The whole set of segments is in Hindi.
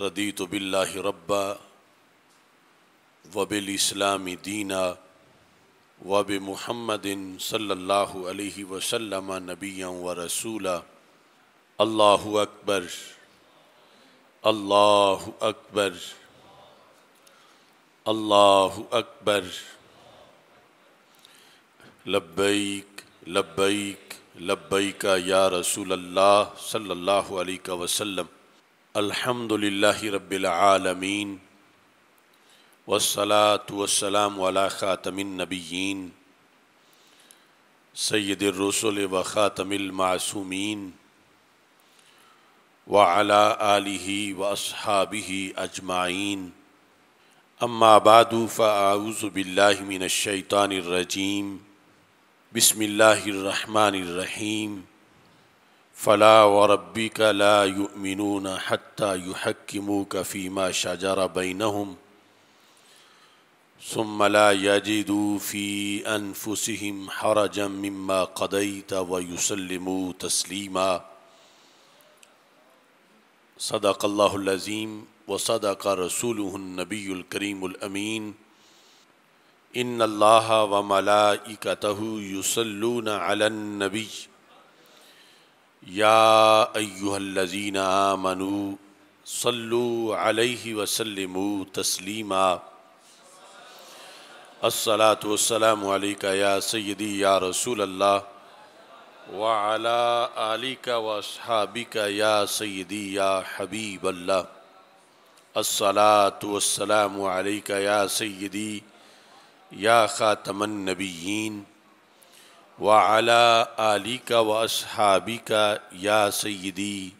रदी तो बिल्ला रब्बा वबिल इस्लामी दीना वब महमदिन सल्ला वसलम नबिया व रसूला अल्लाह अकबर अल्लाह अकबर अल्लाह अकबर लब्बैक लब्बैक लब्बैक या रसूल अल्लाह सल्लल्लाहु अलैहि वसल्लम अल्हम्दुलिल्लाहि रब्बिल आलमीन वसलात वसलाम वाला ख़ातमिन नबीन सैद रसुल व ख़ातमिल मासूमीन व अला आलिही व असहाबिही अजमाइन अम्मा बादू फ़ाउज़बिल्लिमिनशैतानरजीम बसमिल्लर रहीम फ़ला व रबी का ला युमिनून हती युहकमू कफ़ीमा शाजारा बैनहम सुमला यजिदू फ़ी अनफुसहम हर जम्मा कदई व युसलमू तस्लीमा सदाकल्लाज़ीम व सदाक रसूल नबीकरीमीन इन अल्लाह व मलाइकतः युसलून अलनबी याजीना मनु सल्लु वसलम तस्लिमा तस्लीमा अस्सलातु वसलाम या सय्यदी या रसूल अल्लाह वाला आलिका वसहाबिका या सैदी या हबीब अल्लाह या सय्यदी या ख़ातमन नबीयीन वाला आली का व का या सयदी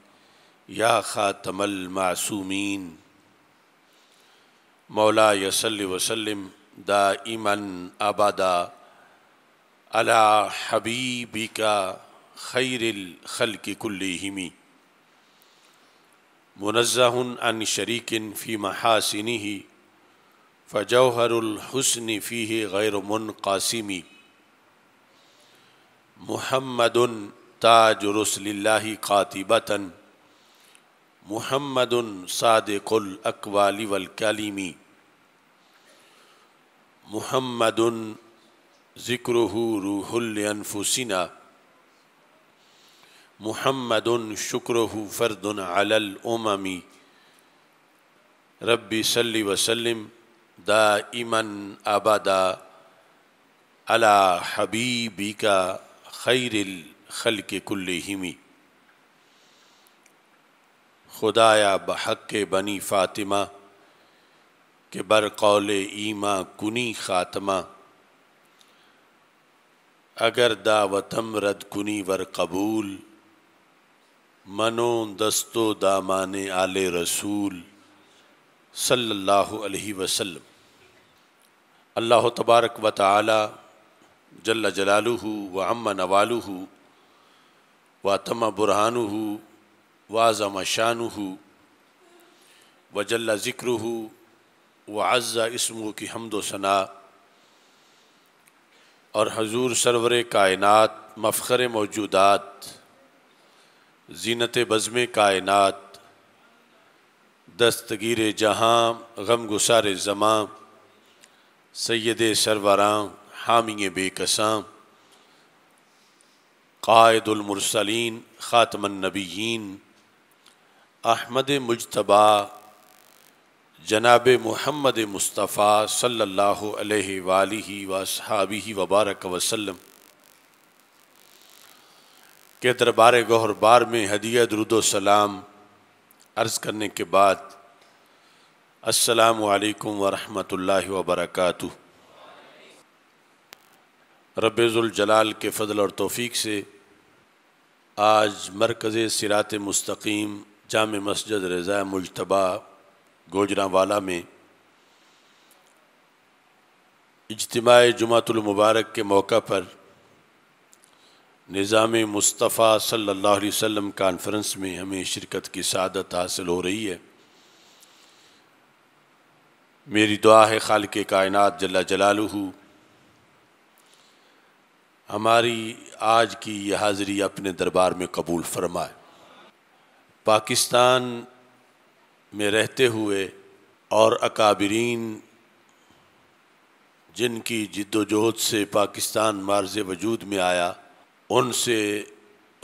या ख़ातमल मासूमीन मौला यसल वसलम दाइमन अबादा अला हबीबी का खैरिल खल की कुल्लिमी मुनज़हन अन शरीकिन फ़ी महासिनी फ़जौहरुलहसन फ़ी गैर मुन कासिमी मोहम्मद ताज रसल्ला क़ातिबतन मोहम्मद सादकुल अकवाली वलकलीमी मोहम्मद ज़िक्र रूहुलफुसिना मोहम्मद शुक्र फ़र्दन अलमी रबी सल्ली वसलम दा इमन अबदा अला हबीबी का खैरिल खल के कुल हिमी खुदाया बहक बनी फ़ातिमा के बर कौल ईमा कुनी ख़ातमा अगर दावतम रद कुनी वर कबूल मनो दस्तो दामाने आल रसूल सल्लल्लाहु अलैहि वसल्लम अल्लाह तबारक व जल्ल जलालू व अम्मा नवालू व तम बुरहान व आज़म शान व जल्ला ज़िक्र व अज़ा इसमों की हमदोसना सना और हजूर सरवर कायनत मफ़र मौजूदात जीनत बज़म कायनत दस्तगीर जहाँ गम गुसार ज़मां सैद सरवरां हामी बेकसाम कायदुलमरसलिन ख़ातमनबीन अहमद मुजतबा जनाब महमद मुस्तफ़ा सल्लल्लाहु अलैहि वालि वसहाबी वबारक वसल्लम के दरबार गौहर बार में हदिया दरुदोसलाम अर्ज़ करने के बाद असलकम वरहमल वर्का रबाल के फ़ल और तोफ़ी से आज मरकज़ सिरात मस्तकीम जाम मस्जिद रज़ा मुशतबा गोजरावाला में इजतम जुमातुलमबारक के मौका पर निज़ाम मुस्तफ़ा सल्ला वम कॉन्फ्रेंस में हमें शिरकत की सदत हासिल हो रही है मेरी दुआ है खाल के कायनत जला जलालू हमारी आज की यह हाज़िरी अपने दरबार में कबूल फरमाए पाकिस्तान में रहते हुए और अकाबरीन जिनकी जद्दोजहद से पाकिस्तान मार्ज वजूद में आया उनसे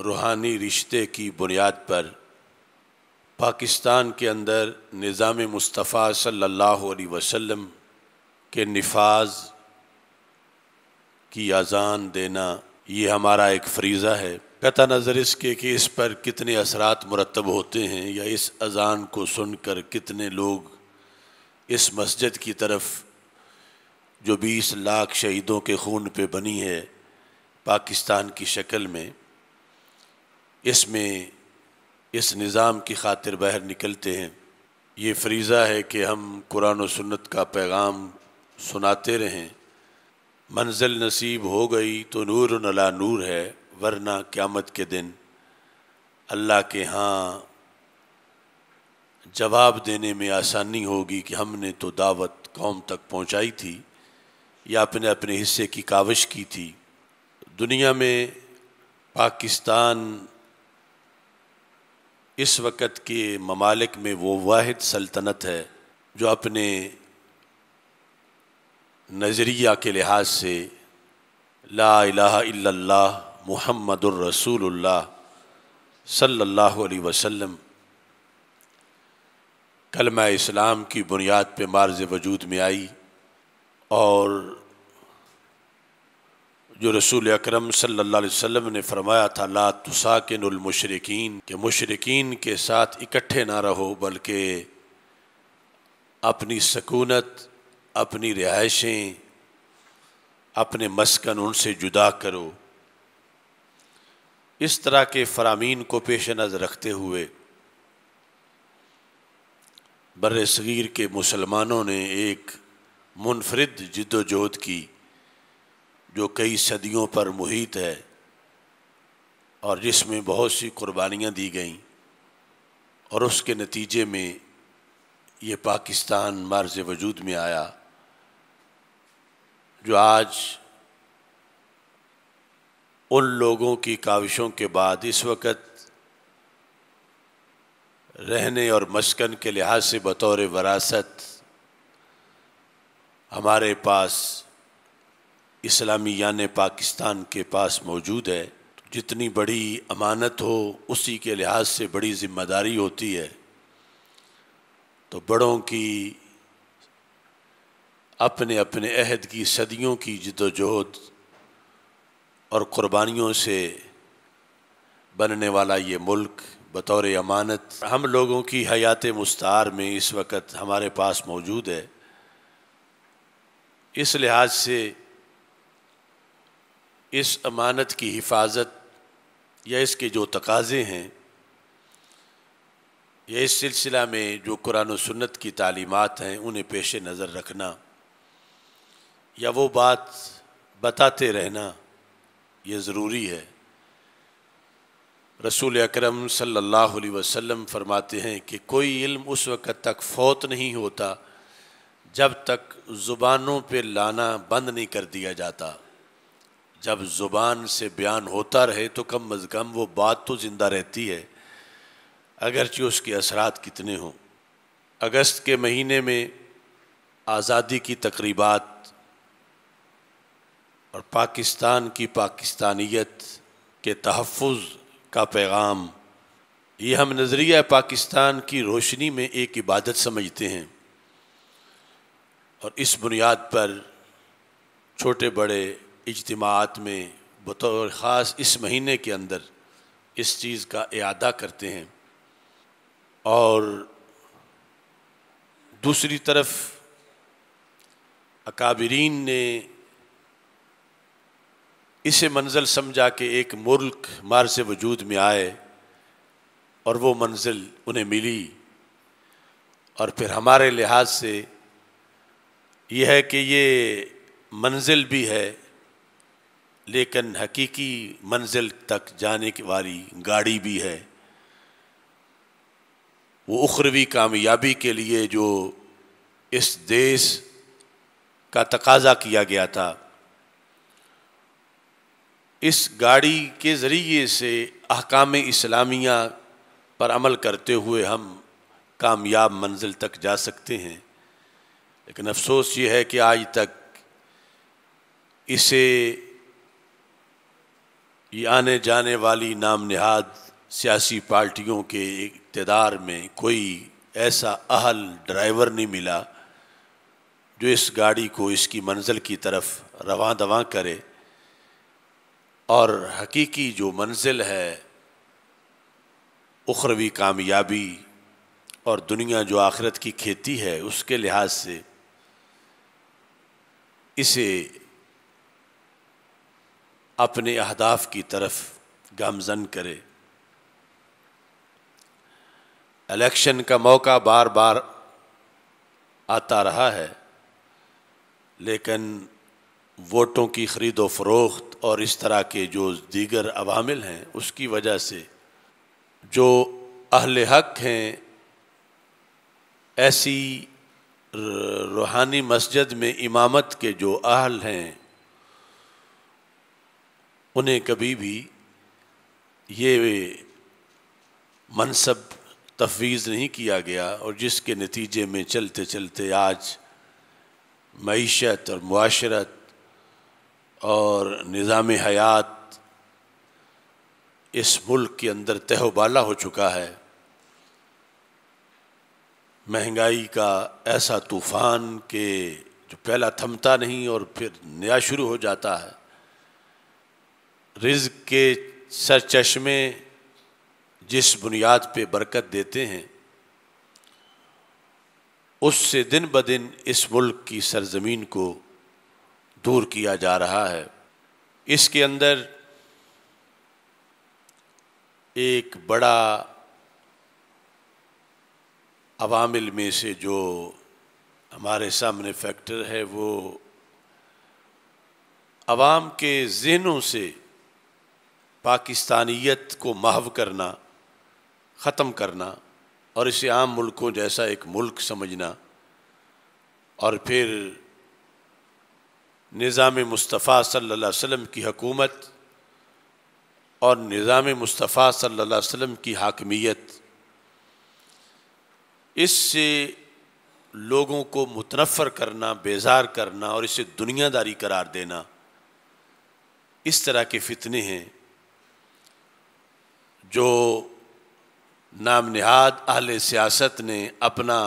रूहानी रिश्ते की बुनियाद पर पाकिस्तान के अंदर निज़ाम मुस्तफ़ा सल्लल्लाहु अलैहि वसल्लम के नफाज की अजान देना ये हमारा एक फरीज़ा है कता नज़र इसके कि इस पर कितने असरात मुरतब होते हैं या इस अजान को सुनकर कितने लोग इस मस्जिद की तरफ जो बीस लाख शहीदों के खून पे बनी है पाकिस्तान की शक्ल में इसमें इस निज़ाम की खातिर बाहर निकलते हैं ये फरीज़ा है कि हम कुरान और सुन्नत का पैगाम सुनाते रहें मंजिल नसीब हो गई तो नूर नला नूर है वरना क़्यामत के दिन अल्लाह के यहाँ जवाब देने में आसानी होगी कि हमने तो दावत कौम तक पहुँचाई थी या अपने अपने हिस्से की काविश की थी दुनिया में पाकिस्तान इस वक्त के ममालिक में वो वाद सल्तनत है जो अपने नज़रिया के लिहाज से ला इला सल्ला रसूलुल्लाह कलमा इस्लाम की बुनियाद पर मार्ज वजूद में आई और जो रसूल अक्रम सल्लाम ने फरमाया था ला तुसाकिनमशरकिन के मशरकिन के साथ इकट्ठे ना रहो बल्कि अपनी सकूनत अपनी रिहाइशें अपने मस्कन उनसे जुदा करो इस तरह के फरामीन को पेश नज़र रखते हुए बर सग़ीर के मुसलमानों ने एक मुनफरद जद्दोजहद की जो कई सदियों पर मुहित है और जिसमें बहुत सी कुर्बानियाँ दी गई और उसके नतीजे में ये पाकिस्तान मार्ज वजूद में आया जो आज उन लोगों की काविशों के बाद इस वक्त रहने और मस्कन के लिहाज से बतौर वरासत हमारे पास इस्लामी यान पाकिस्तान के पास मौजूद है जितनी बड़ी अमानत हो उसी के लिहाज से बड़ी ज़िम्मेदारी होती है तो बड़ों की अपने अपने अहद की सदियों की जदोजहद और क़ुरबानियों से बनने वाला ये मुल्क बतौर अमानत हम लोगों की हयात मुस्तार में इस वक्त हमारे पास मौजूद है इस लिहाज से इस अमानत की हिफाजत या इसके जो तकाजे हैं या इस सिलसिला में जो कुरान सुन्नत की तालीमत हैं उन्हें पेश नज़र रखना या वो बात बताते रहना ये ज़रूरी है रसूल अकरम सल्लल्लाहु अलैहि वसल्लम फरमाते हैं कि कोई इल्म उस वक़्त तक फौत नहीं होता जब तक ज़ुबानों पे लाना बंद नहीं कर दिया जाता जब ज़ुबान से बयान होता रहे तो कम अज़ कम वो बात तो ज़िंदा रहती है अगरचे उसके असरात कितने हों अगस्त के महीने में आज़ादी की तकरीबात और पाकिस्तान की पाकिस्तानियत के तहफ़ का पैगाम ये हम नज़रिया पाकिस्तान की रोशनी में एक इबादत समझते हैं और इस बुनियाद पर छोटे बड़े इजतमात में बतौर ख़ास इस महीने के अंदर इस चीज़ का अदा करते हैं और दूसरी तरफ अकाबरीन ने इसे मंजिल समझा के एक मुल्क मार से वजूद में आए और वो मंजिल उन्हें मिली और फिर हमारे लिहाज से यह है कि ये मंजिल भी है लेकिन हकीकी मंजिल तक जाने की वाली गाड़ी भी है वो उखरवी कामयाबी के लिए जो इस देश का तकाजा किया गया था इस गाड़ी के ज़रिए से अहकाम इस्लामिया पर अमल करते हुए हम कामयाब मंजिल तक जा सकते हैं लेकिन अफसोस ये है कि आज तक इसे ये आने जाने वाली नाम नहाद सियासी पार्टियों के इकतदार में कोई ऐसा अहल ड्राइवर नहीं मिला जो इस गाड़ी को इसकी मंजिल की तरफ रवा दवा करे और हकीकी जो मंजिल है उखरवी कामयाबी और दुनिया जो आखिरत की खेती है उसके लिहाज से इसे अपने अहदाफ की तरफ गामजन करे इलेक्शन का मौका बार बार आता रहा है लेकिन वोटों की ख़रीदो फरोख्त और इस तरह के जो दीगर अवामिल हैं उसकी वजह से जो अहल हक हैं ऐसी रूहानी मस्जिद में इमामत के जो अहल हैं उन्हें कभी भी ये मनसब तफवीज़ नहीं किया गया और जिसके नतीजे में चलते चलते आज मीशत और माशरत और निज़ाम हयात इस मुल्क के अंदर तहबाला हो चुका है महंगाई का ऐसा तूफ़ान के जो पहला थमता नहीं और फिर नया शुरू हो जाता है रिज के सर चश्मे जिस बुनियाद पे बरकत देते हैं उससे दिन ब दिन इस मुल्क की सरजमीन को दूर किया जा रहा है इसके अंदर एक बड़ा अवामिल में से जो हमारे सामने फैक्टर है वो आवाम के जहनों से पाकिस्तानियत को महव करना ख़त्म करना और इसे आम मुल्कों जैसा एक मुल्क समझना और फिर निज़ाम मुस्तफ़ा सल्लल्लाहु अलैहि वसल्लम की हकूमत और निज़ाम मुस्तफ़ा सल्लल्लाहु अलैहि वसल्लम की हाकमियत इससे लोगों को मुतनफ़र करना बेजार करना और इसे दुनियादारी करार देना इस तरह के फितने हैं जो नाम नहाद अहल सियासत ने अपना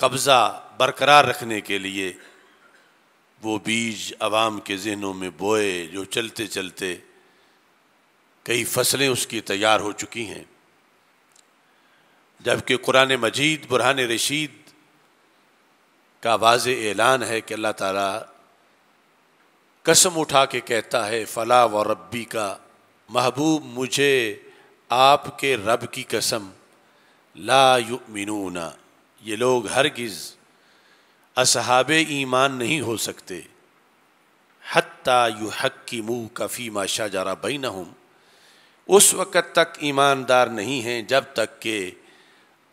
कब्ज़ा बरकरार रखने के लिए वो बीज आवाम के जहनों में बोए जो चलते चलते कई फसलें उसकी तैयार हो चुकी हैं जबकि कुरान मजीद बुरहान रशीद का वाज ऐलान है कि अल्लाह ताला कसम उठा के कहता है फ़ला व रब्बी का महबूब मुझे आपके रब की कसम ला युमिनूना ये लोग हरगिज़ असहाब ईमान नहीं हो सकते हत्ता यु हक की मुँह कफ़ी माशा जरा बई न हूँ उस वक़्त तक ईमानदार नहीं हैं जब तक के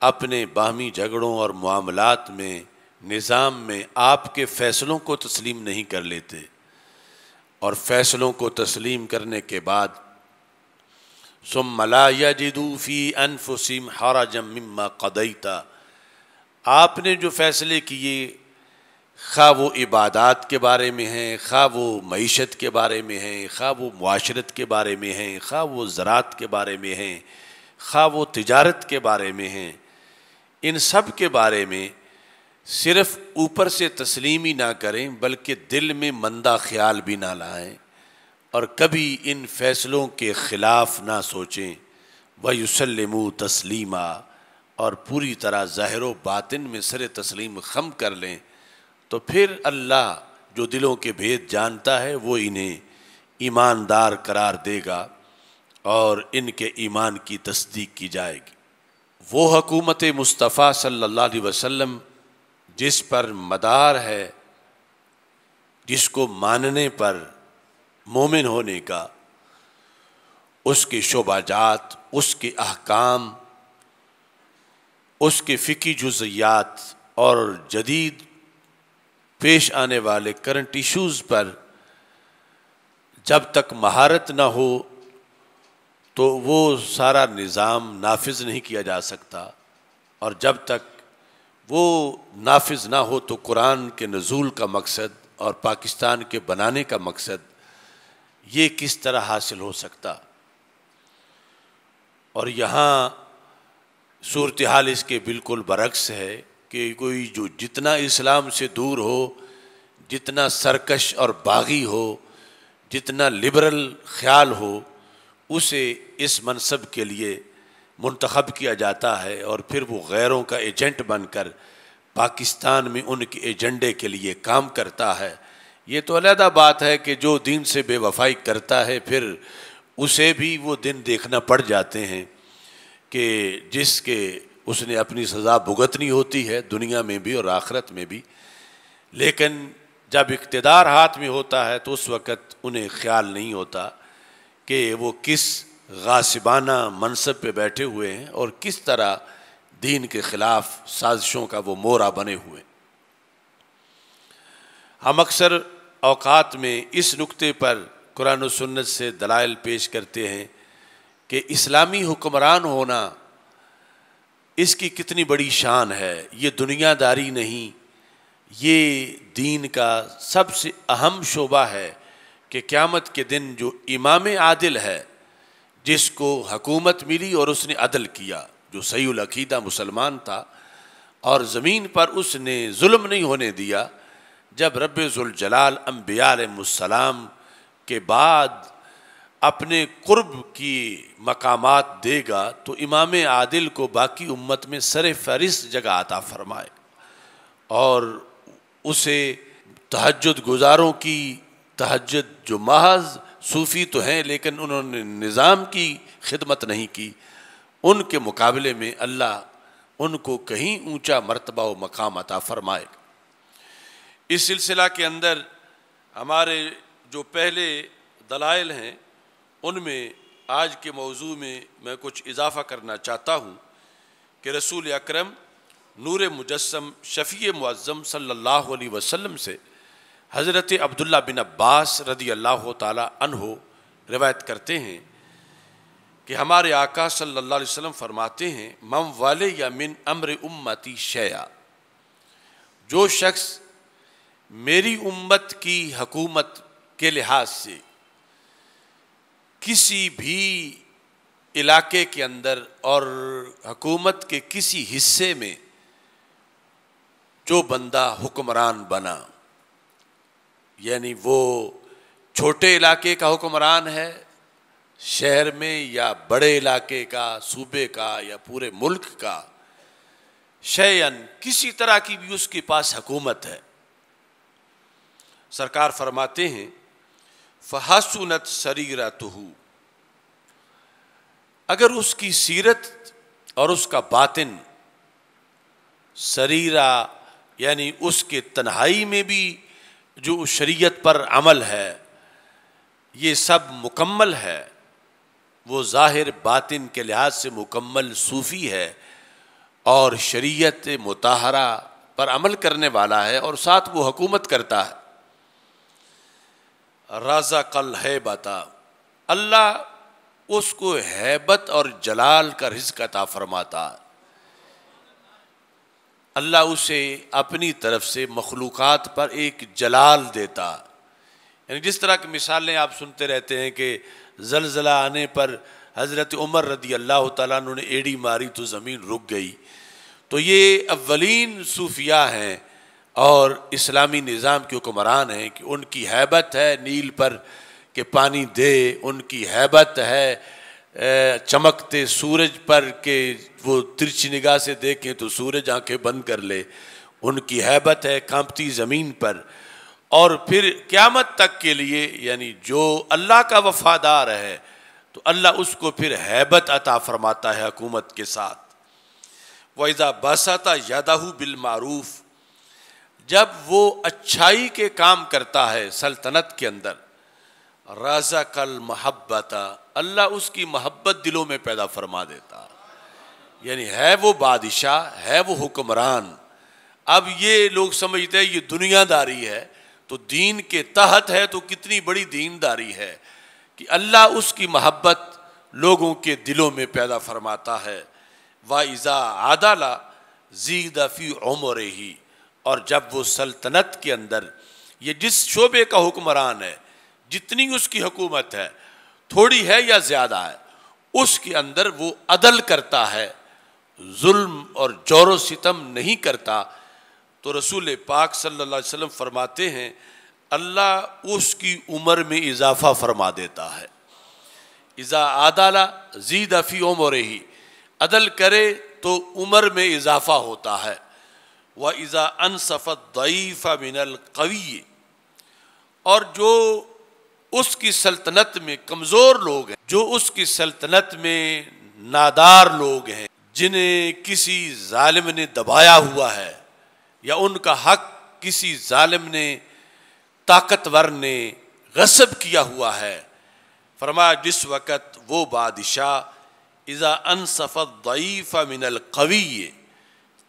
अपने बाहमी झगड़ों और मामलात में निज़ाम में आपके फ़ैसलों को तस्लीम नहीं कर लेते और फ़ैसलों को तस्लीम करने के बाद सुम मलाया जिदूफ़ी अनफुसिम हरा जम्मा कदईता आपने जो फ़ैसले किए खा वो इबादत के बारे में हैं खा वो मीशत के बारे में हैं खा वो माशरत के बारे में हैं खा वो ज़रात के बारे में हैं खा वो तजारत के बारे में हैं इन सब के बारे में सिर्फ़ ऊपर से तस्लीम ही ना करें बल्कि दिल में मंदा ख्याल भी ना लाएं और कभी इन फ़ैसलों के ख़िलाफ़ ना सोचें वयुसलम तस्लीमा और पूरी तरह ज़ाहिर बातिन में सर तस्लीम खम कर लें तो फिर अल्लाह जो दिलों के भेद जानता है वो इन्हें ईमानदार करार देगा और इनके ईमान की तस्दीक की जाएगी वो हकूमत मुस्तफ़ा सल्ला वसम जिस पर मदार है जिसको मानने पर मोमिन होने का उसके शोबाजात उसके अहकाम उसके फ़िकी जुजियात और जदीद पेश आने वाले करंट इश्यूज पर जब तक महारत ना हो तो वो सारा निज़ाम नाफिज नहीं किया जा सकता और जब तक वो नाफिज ना हो तो कुरान के नज़ूल का मकसद और पाकिस्तान के बनाने का मकसद ये किस तरह हासिल हो सकता और यहाँ सूरत हाल इसके बिल्कुल बरक्स है कि कोई जो जितना इस्लाम से दूर हो जितना सरकश और बागी हो जितना लिबरल ख्याल हो उसे इस मनसब के लिए मंतखब किया जाता है और फिर वो गैरों का एजेंट बनकर पाकिस्तान में उनके एजेंडे के लिए काम करता है ये तो अलहदा बात है कि जो दिन से बेवफाई करता है फिर उसे भी वो दिन देखना पड़ जाते हैं कि जिसके उसने अपनी सज़ा भुगतनी होती है दुनिया में भी और आखरत में भी लेकिन जब इकतदार हाथ में होता है तो उस वक़्त उन्हें ख्याल नहीं होता कि वो किस गासिबाना मनसब पर बैठे हुए हैं और किस तरह दीन के ख़िलाफ़ साजिशों का वो मोरा बने हुए हम अक्सर अवकात में इस नुक्ते पर कुरान सन्नत से दलाइल पेश करते हैं कि इस्लामी हुक्मरान होना इसकी कितनी बड़ी शान है ये दुनियादारी नहीं ये दीन का सबसे अहम शोबा है कि क़्यामत के दिन जो इमाम आदिल है जिसको हकूमत मिली और उसने अदल किया जो सईदीदा मुसलमान था और ज़मीन पर उसने जुल्म नहीं होने दिया जब रब्ज़ुलजलाल अम्बियालम के बाद अपने कुर्ब की मकामात देगा तो इमाम आदिल को बाकी उम्मत में सर फहरिस्त जगह आता फरमाए और उसे तहजद गुजारों की तहजद जो महज सूफ़ी तो हैं लेकिन उन्होंने निज़ाम की खिदमत नहीं की उनके मुकाबले में अल्लाह उनको कहीं ऊंचा मरतबा व मकाम अता फरमाए इस सिलसिला के अंदर हमारे जो पहले दलाइल हैं उनमें आज के मौजू में मैं कुछ इजाफ़ा करना चाहता हूँ कि रसूल अक्रम नूर मुजस्म शफ़ी मुआज़म सल्ला वसम से हज़रत अब्दुल्ला बिन अब्बास रदी अल्लाह तहो रवायत करते हैं कि हमारे आका सल्लल्लाहु अलैहि वसल्लम फरमाते हैं मम वाले या मिन अम्र उम्मती शया जो शख्स मेरी उम्मत की हकूमत के लिहाज से किसी भी इलाके के अंदर और हकूमत के किसी हिस्से में जो बंदा हुक्मरान बना यानी वो छोटे इलाके का हुक्मरान है शहर में या बड़े इलाके का सूबे का या पूरे मुल्क का शयन किसी तरह की भी उसके पास हकूमत है सरकार फरमाते हैं शरीर शरीरा अगर उसकी सीरत और उसका बातिन शरीरा यानी उसके तन्हाई में भी जो शरीयत पर अमल है ये सब मुकम्मल है वो ज़ाहिर बातिन के लिहाज से मुकम्मल सूफ़ी है और शरीयत मुताहरा पर अमल करने वाला है और साथ वो हुकूमत करता है रजा कल है बता अल्लाह उसको हैबत और जलाल का रिज्क अता फरमाता अल्लाह उसे अपनी तरफ से मखलूक पर एक जलाल देता यानी जिस तरह की मिसालें आप सुनते रहते हैं कि जलजला आने पर हज़रत उमर रदी अल्लाह तुमने एड़ी मारी तो ज़मीन रुक गई तो ये अवलिन सूफिया हैं और इस्लामी निज़ाम के हुक्मरान हैं कि उनकी हैबत है नील पर के पानी दे उनकी हैबत है चमकते सूरज पर के वो तिरछी निगाह से देखें तो सूरज आंखें बंद कर ले उनकी हैबत है कांपती ज़मीन पर और फिर क़्यामत तक के लिए यानी जो अल्लाह का वफादार है तो अल्लाह उसको फिर हैबत अता फ़रमाता है हकूमत के साथ वैज़ा बसाता यादाहू बिलमारूफ़ जब वो अच्छाई के काम करता है सल्तनत के अंदर राजा कल महब्बत अल्लाह उसकी मोहब्बत दिलों में पैदा फरमा देता यानी है वो बादशाह है वो हुक्मरान अब ये लोग समझते हैं ये दुनियादारी है तो दीन के तहत है तो कितनी बड़ी दीनदारी है कि अल्लाह उसकी मोहब्बत लोगों के दिलों में पैदा फरमाता है वाइज़ा आदाला जीदफी उमर ही और जब वो सल्तनत के अंदर ये जिस शोबे का हुक्मरान है जितनी उसकी हुकूमत है थोड़ी है या ज़्यादा है उसके अंदर वो अदल करता है जुल्म और जोर सितम नहीं करता तो रसूल पाक सल्लल्लाहु अलैहि वसल्लम फरमाते हैं अल्लाह उसकी उम्र में इजाफा फरमा देता है इज़ा आदाला जीद अफ़ी उम्र ही अदल करे तो उम्र में इजाफा होता है व इज़ा अनसफ़त दईफ़ा मिनल कवी और जो उसकी सल्तनत में कमज़ोर लोग हैं जो उसकी सल्तनत में नादार लोग हैं जिन्हें किसी ालिम ने दबाया हुआ है या उनका हक किसी ालम ने ताकतवर ने गसब किया हुआ है फरमाया जिस वक़्त वो बादशाह इज़ा अनसफ़त दईफ़ा मिनल कवी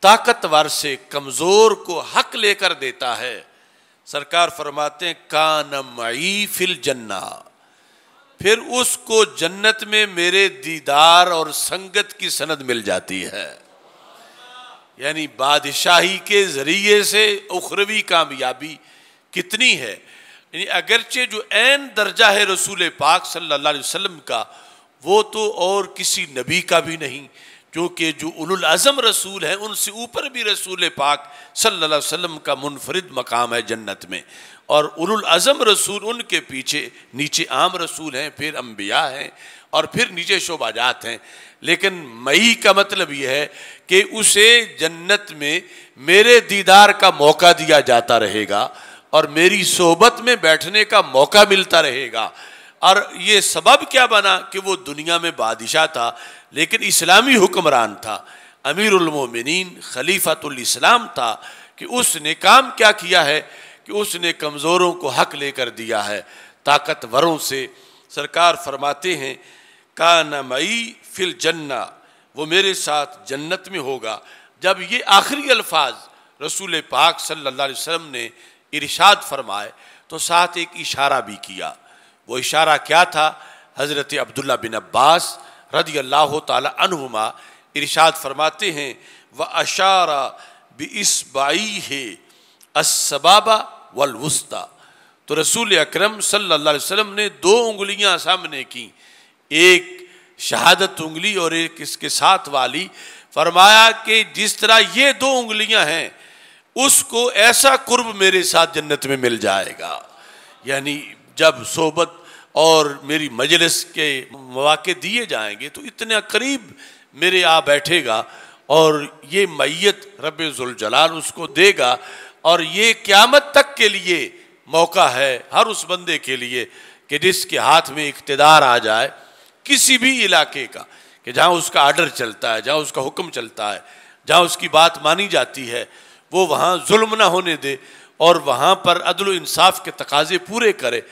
ताकतवर से कमज़ोर को हक लेकर देता है सरकार फरमाते हैं कान मई फिल जन्ना फिर उसको जन्नत में मेरे दीदार और संगत की सनद मिल जाती है यानी बादशाही के ज़रिए से उखरवी कामयाबी कितनी है यानी अगरचे जो एन दर्जा है रसूल पाक सल्लल्लाहु अलैहि वसल्लम का वो तो और किसी नबी का भी नहीं क्योंकि जो उलुल अज़म रसूल हैं उनसे ऊपर भी रसूल पाक सल्लल्लाहु अलैहि वसल्लम का मुनफरद मकाम है जन्नत में और उलुल अज़म रसूल उनके पीछे नीचे आम रसूल हैं फिर अम्बिया हैं और फिर नीचे शोबाजात हैं लेकिन मई का मतलब यह है कि उसे जन्नत में मेरे दीदार का मौका दिया जाता रहेगा और मेरी सोबत में बैठने का मौका मिलता रहेगा और ये सबब क्या बना कि वो दुनिया में बादशाह था लेकिन इस्लामी हुक्मरान था अमीरमिन इस्लाम था कि उसने काम क्या किया है कि उसने कमज़ोरों को हक लेकर दिया है ताकतवरों से सरकार फरमाते हैं का मई फिल जन्ना वो मेरे साथ जन्नत में होगा जब ये आखिरी अल्फाज रसूल पाक सल्ला वसम ने इरशाद फरमाए तो साथ एक इशारा भी किया वो इशारा क्या था हज़रत अब्दुल्ला बिन अब्बास रदी अल्लाह तुमा इरशाद फरमाते हैं व अशारा बाई है असबाबा वलवस्ता तो रसूल अक्रम सम ने दो उंगलियां सामने की एक शहादत उंगली और एक इसके साथ वाली फरमाया कि जिस तरह ये दो उंगलियां हैं उसको ऐसा कुर्ब मेरे साथ जन्नत में मिल जाएगा यानी जब सोबत और मेरी मजलिस के मौाक़े दिए जाएंगे तो इतने करीब मेरे आ बैठेगा और ये मैत रबाल उसको देगा और ये क़्यामत तक के लिए मौका है हर उस बंदे के लिए कि जिसके हाथ में इकतदार आ जाए किसी भी इलाके का कि जहाँ उसका आर्डर चलता है जहाँ उसका हुक्म चलता है जहाँ उसकी बात मानी जाती है वो वहाँ जुल्म ना होने दे और वहाँ पर अदल इंसाफ के तकाजे पूरे करे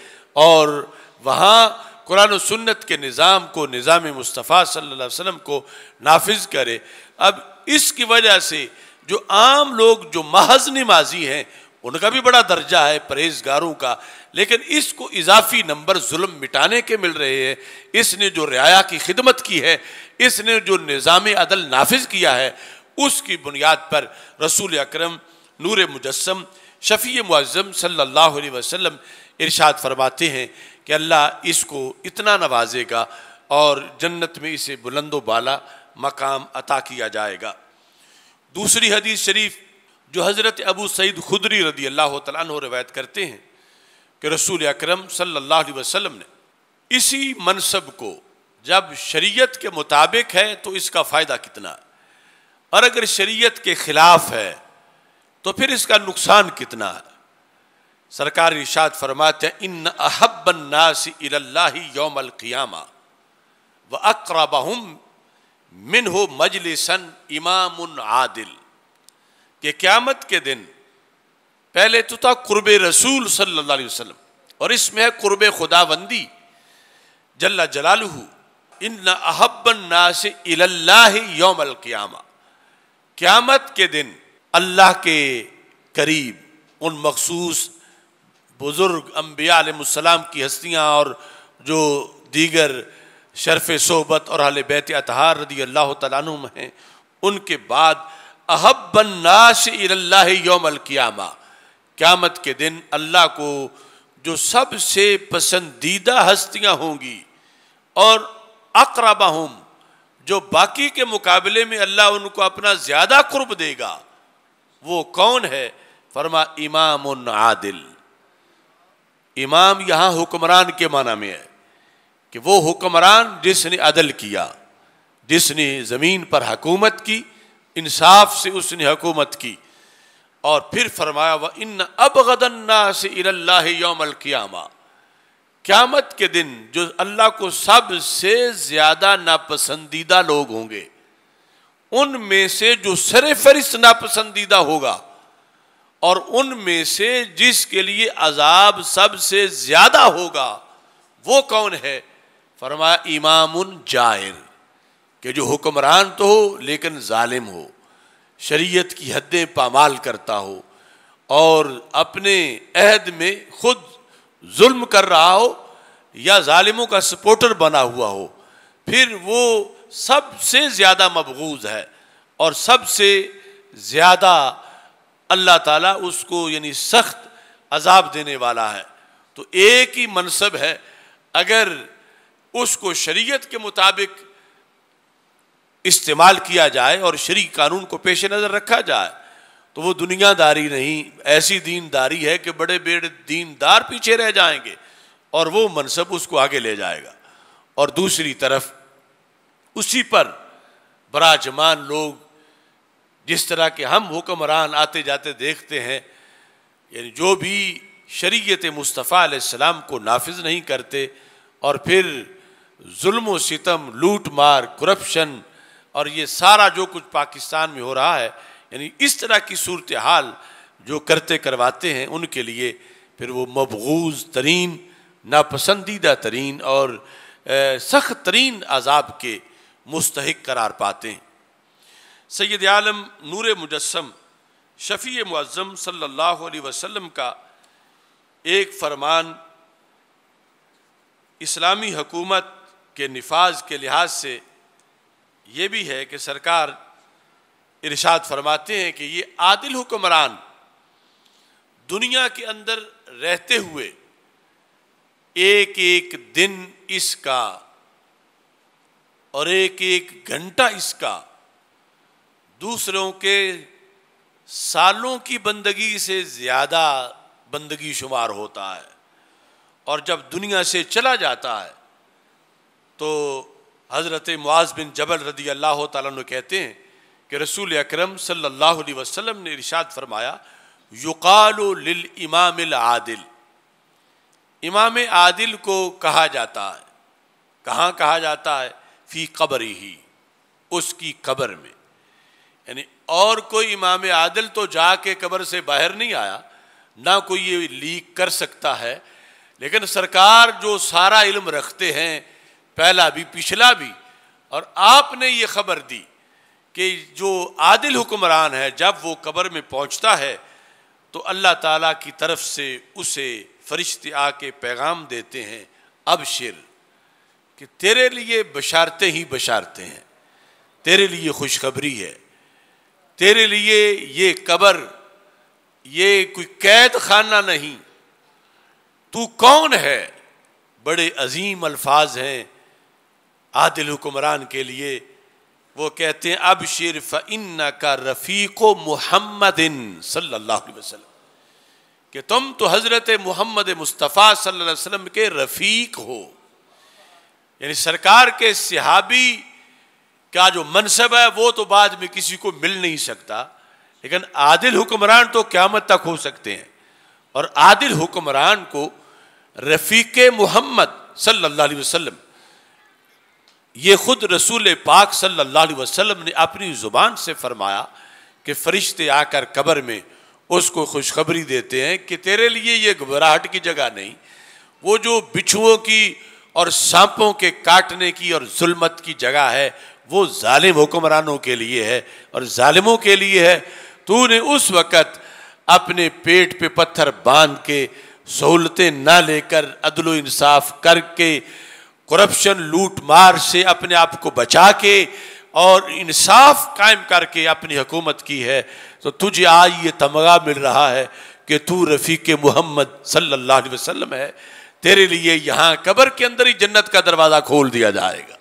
और वहाँ कुरान सुन्नत के निज़ाम को निज़ाम मुस्तफ़ा सल्ला वसम को नाफिज करे अब इसकी वजह से जो आम लोग जो महज नमाजी हैं उनका भी बड़ा दर्जा है परहेजगारों का लेकिन इसको इजाफी नंबर जुल्म मिटाने के मिल रहे हैं इसने जो रियाया की खिदमत की है इसने जो निज़ाम अदल नाफिज किया है उसकी बुनियाद पर रसूल अक्रम नूर मुजस्म शफ़ी मुआज़म सल्लल्लाहु अलैहि वसल्लम इरशाद फरमाते हैं कि अल्लाह इसको इतना नवाजेगा और जन्नत में इसे बुलंदो बाला मकाम अता किया जाएगा दूसरी हदीस शरीफ जो हज़रत अबू सईद खुदरी रदी अल्लाह तु रवायत करते हैं कि रसूल अक्रम सल्ला वसलम ने इसी मनसब को जब शरीयत के मुताबिक है तो इसका फ़ायदा कितना और अगर शरीयत के ख़िलाफ़ है तो फिर इसका नुकसान कितना है सरकार इशाद फरमाते हैं इन अहबन्नासी योमल क़ियामा व अक्रबहम मिन हो मजलिसन इमाम आदिल के क़्यामत के दिन पहले तो था कुरब रसूल सल्ला वसम और इसमें है कुरब खुदाबंदी जल्ला जलालू इन अहबन्नास योमल क़ियामा क़्यामत के दिन अल्लाह के करीब उन मखसूस बुज़ुर्ग अम्बियालम की हस्तियाँ और जो दीगर शरफ़ सोबत और हाल बैत अतहार रदी अल्लाह तुम हैं उनके बाद नाश इला योम क़ियामा क़्यामत के दिन अल्लाह को जो सबसे पसंदीदा हस्तियाँ होंगी और अकरबा हम जो बाकी के मुकाबले में अल्लाह उनको अपना ज़्यादा कुर्ब देगा वो कौन है फरमा इमाम आदिल इमाम यहां हुक्मरान के माना में है कि वो हुक्मरान जिसने अदल किया जिसने ज़मीन पर हकूमत की इंसाफ से उसने हकूमत की और फिर फरमाया वह इन गदन्ना से इल्ला योमल क़ियामा क़्यामत के दिन जो अल्लाह को सबसे ज़्यादा नापसंदीदा लोग होंगे उनमें से जो फरिस्त नापसंदीदा होगा और उनमें से जिसके लिए अजाब सबसे ज्यादा होगा वो कौन है फरमाया इमाम जाहिर कि जो हुक्मरान तो हो लेकिन जालिम हो शरीयत की हदें पामाल करता हो और अपने अहद में खुद जुल्म कर रहा हो या जालिमों का सपोर्टर बना हुआ हो फिर वो सबसे ज़्यादा मबगूज है और सबसे ज़्यादा अल्लाह ताला उसको यानी सख्त अजाब देने वाला है तो एक ही मनसब है अगर उसको शरीयत के मुताबिक इस्तेमाल किया जाए और शरी कानून को पेश नज़र रखा जाए तो वो दुनियादारी नहीं ऐसी दीनदारी है कि बड़े बेड़े दीनदार पीछे रह जाएंगे और वो मनसब उसको आगे ले जाएगा और दूसरी तरफ उसी पर बराजमान लोग जिस तरह के हम हुक्मरान आते जाते देखते हैं यानी जो भी शरीयत मुस्तफ़ा आसमाम को नाफिज नहीं करते और फिर जुल्म सितम लूट मार करप्शन और ये सारा जो कुछ पाकिस्तान में हो रहा है यानी इस तरह की सूरत हाल जो करते करवाते हैं उनके लिए फिर वो मबगूज़ तरीन नापसंदीदा तरीन और सख्त तरीन अजाब के मुस्तक करार पाते हैं सैद आलम नूर मुजस्म शफ़ी मुज़म सल्लल्लाहु अलैहि वसल्लम का एक फरमान इस्लामी हकूमत के नफाज के लिहाज से ये भी है कि सरकार इरशाद फरमाते हैं कि ये आदिल हुक्मरान दुनिया के अंदर रहते हुए एक एक दिन इसका और एक एक घंटा इसका दूसरों के सालों की बंदगी से ज़्यादा बंदगी शुमार होता है और जब दुनिया से चला जाता है तो हज़रत मुआज़ बिन जबल रदी अल्लाह तु कहते हैं कि रसूल अक्रम सल्लाम ने इरशाद फरमाया युकाल इमाम आदिल इमाम आदिल को कहा जाता है कहाँ कहा जाता है फ़ी कब्र ही उसकी कबर में यानी और कोई इमाम आदिल तो जाके कब्र से बाहर नहीं आया ना कोई ये लीक कर सकता है लेकिन सरकार जो सारा इल्म रखते हैं पहला भी पिछला भी और आपने ये खबर दी कि जो आदिल हुक्मरान है जब वो कब्र में पहुंचता है तो अल्लाह ताला की तरफ से उसे फरिश्ते आके पैगाम देते हैं अब शिर कि तेरे लिए बशारते ही बशारते हैं तेरे लिए खुशखबरी है तेरे लिए ये कबर ये कोई कैद खाना नहीं तू कौन है बड़े अजीम अल्फाज हैं आदिल हुक्मरान के लिए वो कहते हैं अब शेरफ इन्ना का रफीको मुहम्मदिन इन अलैहि कि तुम तो हज़रत मोहम्मद मुस्तफ़ा सल्लल्लाहु अलैहि वसल्लम के रफ़ीक हो यानी सरकार के सिहाबी क्या जो मनसब है वो तो बाद में किसी को मिल नहीं सकता लेकिन आदिल हुक्मरान तो क्यामत तक हो सकते हैं और आदिल हुक्मरान को रफ़ीक मोहम्मद सल्लल्लाहु अलैहि वसल्लम ये खुद रसूल पाक सल्लल्लाहु अलैहि वसल्लम ने अपनी ज़ुबान से फरमाया कि फ़रिश्ते आकर कब्र में उसको खुशखबरी देते हैं कि तेरे लिए ये घबराहट की जगह नहीं वो जो बिछुओं की और सांपों के काटने की और जुल्मत की जगह है वो जालिम हुक्मरानों के लिए है और जालिमों के लिए है तूने उस वक़्त अपने पेट पे पत्थर बांध के सहूलतें ना लेकर अदलो इंसाफ करके करप्शन लूट मार से अपने आप को बचा के और इंसाफ कायम करके अपनी हुकूमत की है तो तुझे आज ये तमगा मिल रहा है कि तू रफ़ीक मोहम्मद सल्लल्लाहु अलैहि वसल्लम है तेरे लिए यहाँ कबर के अंदर ही जन्नत का दरवाज़ा खोल दिया जाएगा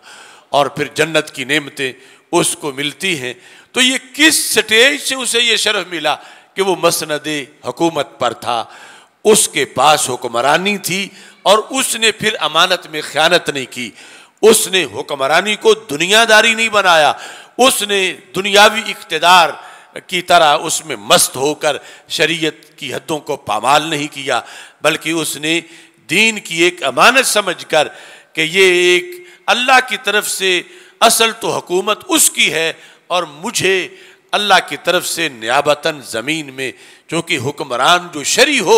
और फिर जन्नत की नेमतें उसको मिलती हैं तो ये किस स्टेज से उसे ये शर्फ मिला कि वो मसंद हुकूमत पर था उसके पास हुक्मरानी थी और उसने फिर अमानत में ख्यानत नहीं की उसने हुक्मरानी को दुनियादारी नहीं बनाया उसने दुनियावी इकतदार की तरह उसमें मस्त होकर शरीयत की हदों को पामाल नहीं किया बल्कि उसने दीन की एक अमानत समझकर कि ये एक अल्लाह की तरफ से असल तो हुकूमत उसकी है और मुझे अल्लाह की तरफ से न्याबतन ज़मीन में क्योंकि हुक्मरान जो शरी हो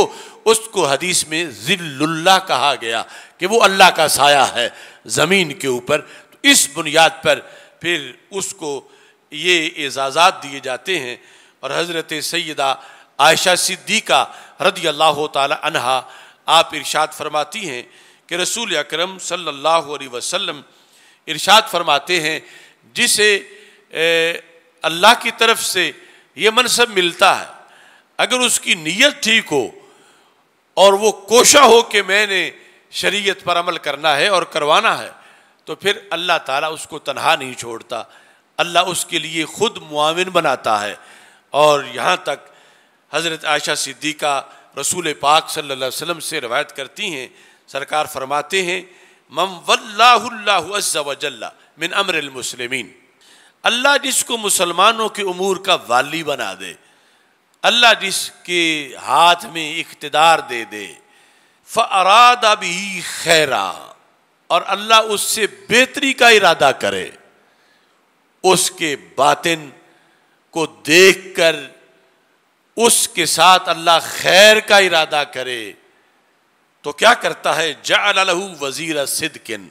उसको हदीस में ज़िल्लुल्लाह कहा गया कि वो अल्लाह का साया है ज़मीन के ऊपर तो इस बुनियाद पर फिर उसको ये एजाज़ात दिए जाते हैं और हज़रत सैदा आयशा सिद्दीका रदी अल्लाह तला आप इरशाद फरमाती हैं कि रसूल अकरम सल्लल्लाहु अलैहि वसल्लम इरशाद फरमाते हैं जिसे अल्लाह की तरफ से ये मनसब मिलता है अगर उसकी नीयत ठीक हो और वो कोशा हो कि मैंने शरीयत पर अमल करना है और करवाना है तो फिर अल्लाह ताला उसको तनहा नहीं छोड़ता अल्लाह उसके लिए ख़ुद मुआविन बनाता है और यहाँ तक हज़रत आयशा सिद्दीक़ा रसूल पाक सल्लल्लाहु अलैहि वसल्लम से रवायत करती हैं सरकार फरमाते हैं मम वल्लाजल्ला मिन अमरमसलमिन अल्लाह जिसको मुसलमानों के उमूर का वाली बना दे अल्लाह जिसके हाथ में इकतदार दे दे फ़रादा भी खैरा और अल्लाह उससे बेहतरी का इरादा करे उसके बातिन को देखकर उसके साथ अल्लाह खैर का इरादा करे तो क्या करता है जालहू वजीर सिदकिन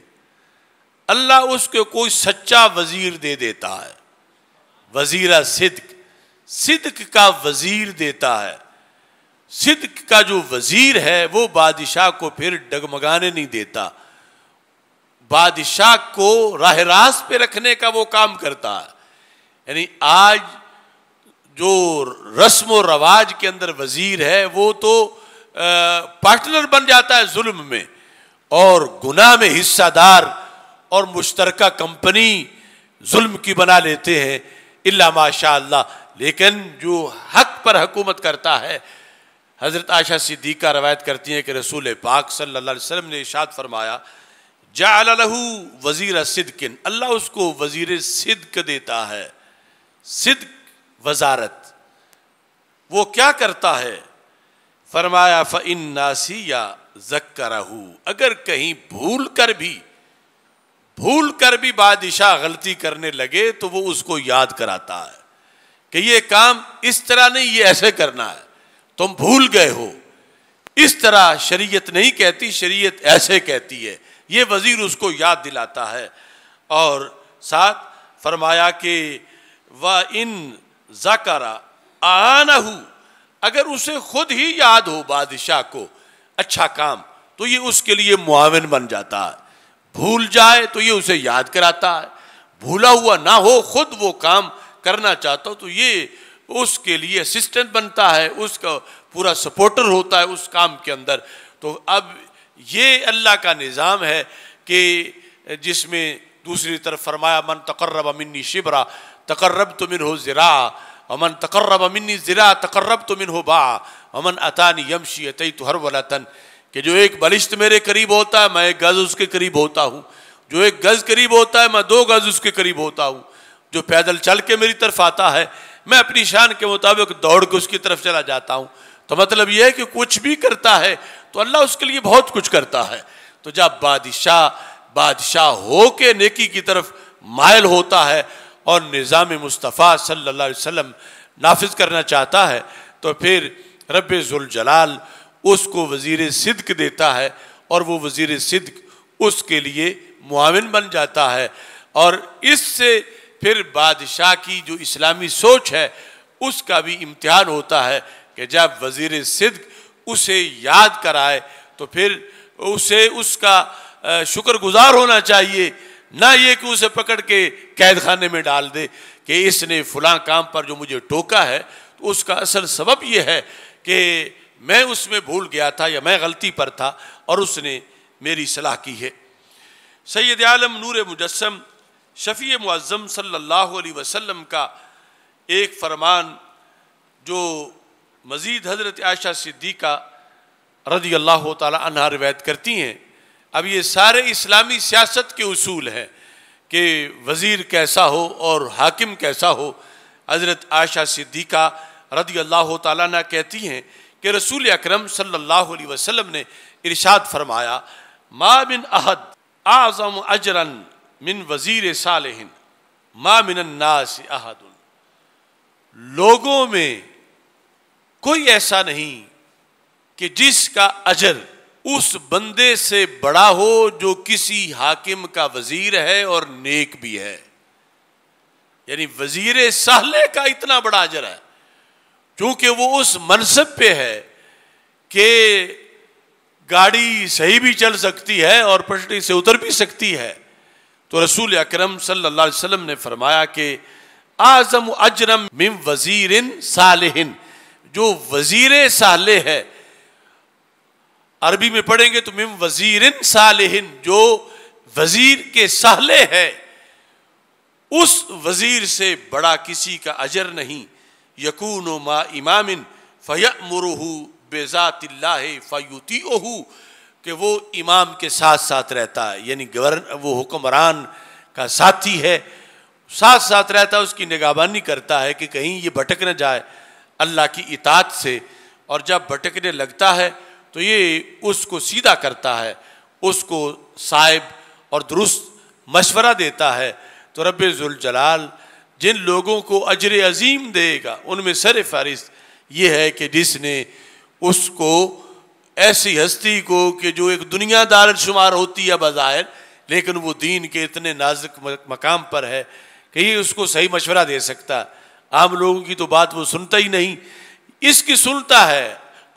अल्लाह उसके कोई सच्चा वजीर दे देता है वजीरा सिद्क सिद्क का वजीर देता है सिदक का जो वजीर है वो बादशाह को फिर डगमगाने नहीं देता बादशाह को राह पे रखने का वो काम करता है यानी आज जो रस्म और रवाज के अंदर वजीर है वो तो पार्टनर बन जाता है जुल्म में और गुनाह में हिस्सादार और मुश्तरका कंपनी जुल्म की बना लेते हैं इल्ला माशा लेकिन जो हक पर हकूमत करता है हज़रत आशा सिद्दीका रवायत करती हैं कि रसूल पाक सल्लल्लाहु अलैहि वसल्लम ने इशाद फरमाया जाहू वज़ीर सिदकिन अल्लाह उसको वज़ीर सिद्क देता है सिदक वजारत वो क्या करता है फरमाया फ़िन नासी या जक्करहू अगर कहीं भूल कर भी भूल कर भी बादशाह गलती करने लगे तो वो उसको याद कराता है कि ये काम इस तरह नहीं ये ऐसे करना है तुम भूल गए हो इस तरह शरीयत नहीं कहती शरीयत ऐसे कहती है ये वज़ीर उसको याद दिलाता है और साथ फरमाया कि व इन आना आनाहू अगर उसे खुद ही याद हो बादशाह को अच्छा काम तो ये उसके लिए मुआवन बन जाता है भूल जाए तो ये उसे याद कराता है भूला हुआ ना हो खुद वो काम करना चाहता हो तो ये उसके लिए असिस्टेंट बनता है उसका पूरा सपोर्टर होता है उस काम के अंदर तो अब ये अल्लाह का निज़ाम है कि जिसमें दूसरी तरफ फरमाया मन तकर्रबा मिन्नी शिबरा तकर्रब तुम मिन हो ज़रा अमन तकर्रब अमिन ज़रा तकर्रब तुम मिन हो बा अमन अतानी यमशी अतई तो हर वाला तन कि जो एक बलिश्त मेरे करीब होता है मैं एक गज़ उसके करीब होता हूँ जो एक गज़ करीब होता है मैं दो गज़ उसके करीब होता हूँ जो पैदल चल के मेरी तरफ आता है मैं अपनी शान के मुताबिक दौड़ के उसकी तरफ चला जाता हूँ तो मतलब यह है कि कुछ भी करता है तो अल्लाह उसके लिए बहुत कुछ करता है तो जब बादशाह बादशाह हो के नेकी की तरफ मायल होता है और निज़ाम मुस्तफ़ा सल्ला वसम नाफिज करना चाहता है तो फिर रब जलाल उसको वज़ी सिद्क देता है और वो वज़ी सिद्क उसके लिए मुआवन बन जाता है और इससे फिर बादशाह की जो इस्लामी सोच है उसका भी इम्तहान होता है कि जब वज़ी सिद्क उसे याद कराए तो फिर उसे उसका शुक्रगुजार होना चाहिए ना ये कि उसे पकड़ के कैद खाने में डाल दे कि इसने फुला काम पर जो मुझे टोका है तो उसका असल सबब यह है कि मैं उसमें भूल गया था या मैं गलती पर था और उसने मेरी सलाह की है सैद आलम नूर मुजस्म शफ़ी मुआज़म सल्लल्लाहु अलैहि वसल्लम का एक फरमान जो मज़ीद हज़रत आयशा सिद्दीक़ा रदी अल्लाह तला रिवायत करती हैं अब ये सारे इस्लामी सियासत के उसूल हैं कि वज़ीर कैसा हो और हाकिम कैसा हो हज़रत आशा सिद्दीका रदी अल्लाह ताली कहती हैं कि रसूल अक्रम सल्लल्लाहु अलैहि वसल्लम ने इरशाद फरमाया मा बिन अहद आज़म अजरन मिन वज़ीर साल मा मिन अहद लोगों में कोई ऐसा नहीं कि जिसका अजर उस बंदे से बड़ा हो जो किसी हाकिम का वजीर है और नेक भी है यानी वजीर सहले का इतना बड़ा अजर है क्योंकि वो उस मनसब पे है कि गाड़ी सही भी चल सकती है और पटरी से उतर भी सकती है तो रसूल अकरम सल्लल्लाहु अलैहि वसल्लम ने फरमाया कि आजम अजरम मिम वजीर सालहिन जो वजीर साले है अरबी में पढ़ेंगे तो मिम वजीरिन सालहिन जो वजीर के सहले है उस वजीर से बड़ा किसी का अजर नहीं यकून मा इमामिन फ़यमरहू बेज़ातिल्ला फ़युती कि वो इमाम के साथ साथ रहता है यानी गवर्न वो हुक्मरान का साथी है साथ साथ रहता है उसकी निगाहबानी करता है कि कहीं ये भटक न जाए अल्लाह की इतात से और जब भटकने लगता है तो ये उसको सीधा करता है उसको साहिब और दुरुस्त मशवरा देता है तो जलाल जिन लोगों को अजर अजीम देगा उनमें सर फहरिस्त ये है कि जिसने उसको ऐसी हस्ती को कि जो एक दुनियादार शुमार होती है बाहर लेकिन वो दीन के इतने नाजुक मकाम पर है कि ये उसको सही मशवरा दे सकता आम लोगों की तो बात वो सुनता ही नहीं इसकी सुनता है